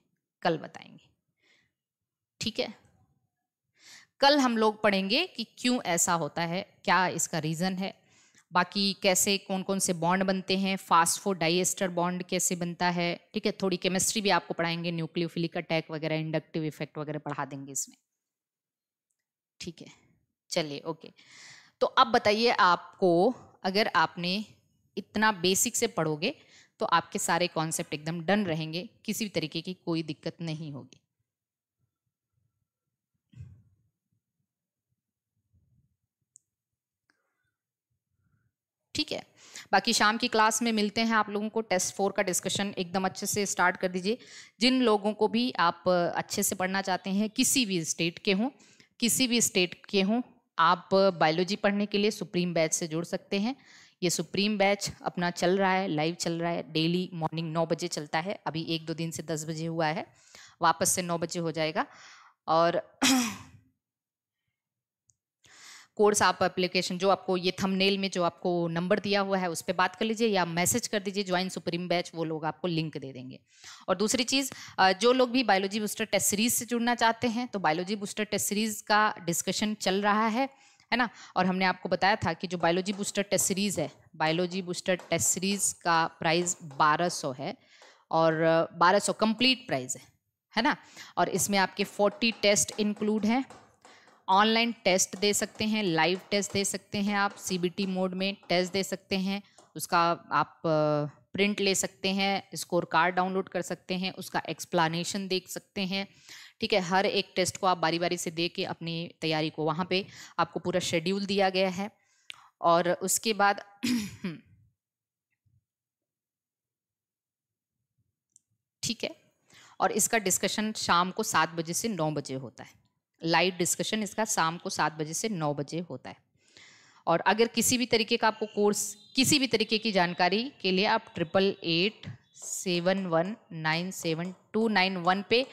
कल बताएंगे ठीक है कल हम लोग पढ़ेंगे कि क्यों ऐसा होता है क्या इसका रीज़न है बाकी कैसे कौन कौन से बॉन्ड बनते हैं फास्फोडाइएस्टर बॉन्ड कैसे बनता है ठीक है थोड़ी केमिस्ट्री भी आपको पढ़ाएंगे न्यूक्लियोफिलिक अटैक वगैरह इंडक्टिव इफेक्ट वगैरह पढ़ा देंगे इसमें ठीक है चलिए ओके तो अब बताइए आपको अगर आपने इतना बेसिक से पढ़ोगे तो आपके सारे कॉन्सेप्ट एकदम डन रहेंगे किसी भी तरीके की कोई दिक्कत नहीं होगी ठीक है बाकी शाम की क्लास में मिलते हैं आप लोगों को टेस्ट फोर का डिस्कशन एकदम अच्छे से स्टार्ट कर दीजिए जिन लोगों को भी आप अच्छे से पढ़ना चाहते हैं किसी भी स्टेट के हों किसी भी स्टेट के हों आप बायोलॉजी पढ़ने के लिए सुप्रीम बैच से जुड़ सकते हैं ये सुप्रीम बैच अपना चल रहा है लाइव चल रहा है डेली मॉर्निंग नौ बजे चलता है अभी एक दो दिन से दस बजे हुआ है वापस से नौ बजे हो जाएगा और [CLEARS THROAT] कोर्स आप एप्लीकेशन जो आपको ये थंबनेल में जो आपको नंबर दिया हुआ है उस पर बात कर लीजिए या मैसेज कर दीजिए ज्वाइन सुप्रीम बैच वो लोग आपको लिंक दे देंगे और दूसरी चीज़ जो लोग भी बायोलॉजी बूस्टर टेस्ट सीरीज़ से जुड़ना चाहते हैं तो बायोलॉजी बूस्टर टेस्ट सीरीज़ का डिस्कशन चल रहा है है ना और हमने आपको बताया था कि जो बायोलॉजी बूस्टर टेस्ट सीरीज़ है बायोलॉजी बूस्टर टेस्ट सीरीज़ का प्राइस 1200 है और 1200 कंप्लीट प्राइस है है ना और इसमें आपके 40 टेस्ट इंक्लूड हैं ऑनलाइन टेस्ट दे सकते हैं लाइव टेस्ट दे सकते हैं आप सी मोड में टेस्ट दे सकते हैं उसका आप प्रिंट ले सकते हैं स्कोर कार्ड डाउनलोड कर सकते हैं उसका एक्सप्लानेशन देख सकते हैं ठीक है हर एक टेस्ट को आप बारी बारी से दे के अपनी तैयारी को वहाँ पे आपको पूरा शेड्यूल दिया गया है और उसके बाद ठीक है और इसका डिस्कशन शाम को सात बजे से नौ बजे होता है लाइव डिस्कशन इसका शाम को सात बजे से नौ बजे होता है और अगर किसी भी तरीके का आपको कोर्स किसी भी तरीके की जानकारी के लिए आप triple eight seven one nine seven two nine one पे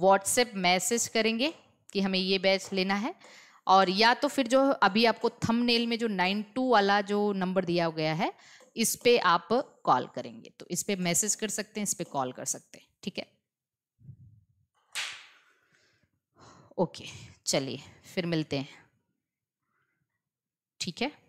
व्हाट्सएप मैसेज करेंगे कि हमें ये बैच लेना है और या तो फिर जो अभी आपको थंबनेल में जो नाइन टू वाला जो नंबर दिया गया है इस पर आप कॉल करेंगे तो इस पर मैसेज कर सकते हैं इस पर कॉल कर सकते हैं ठीक है ओके चलिए फिर मिलते हैं ठीक है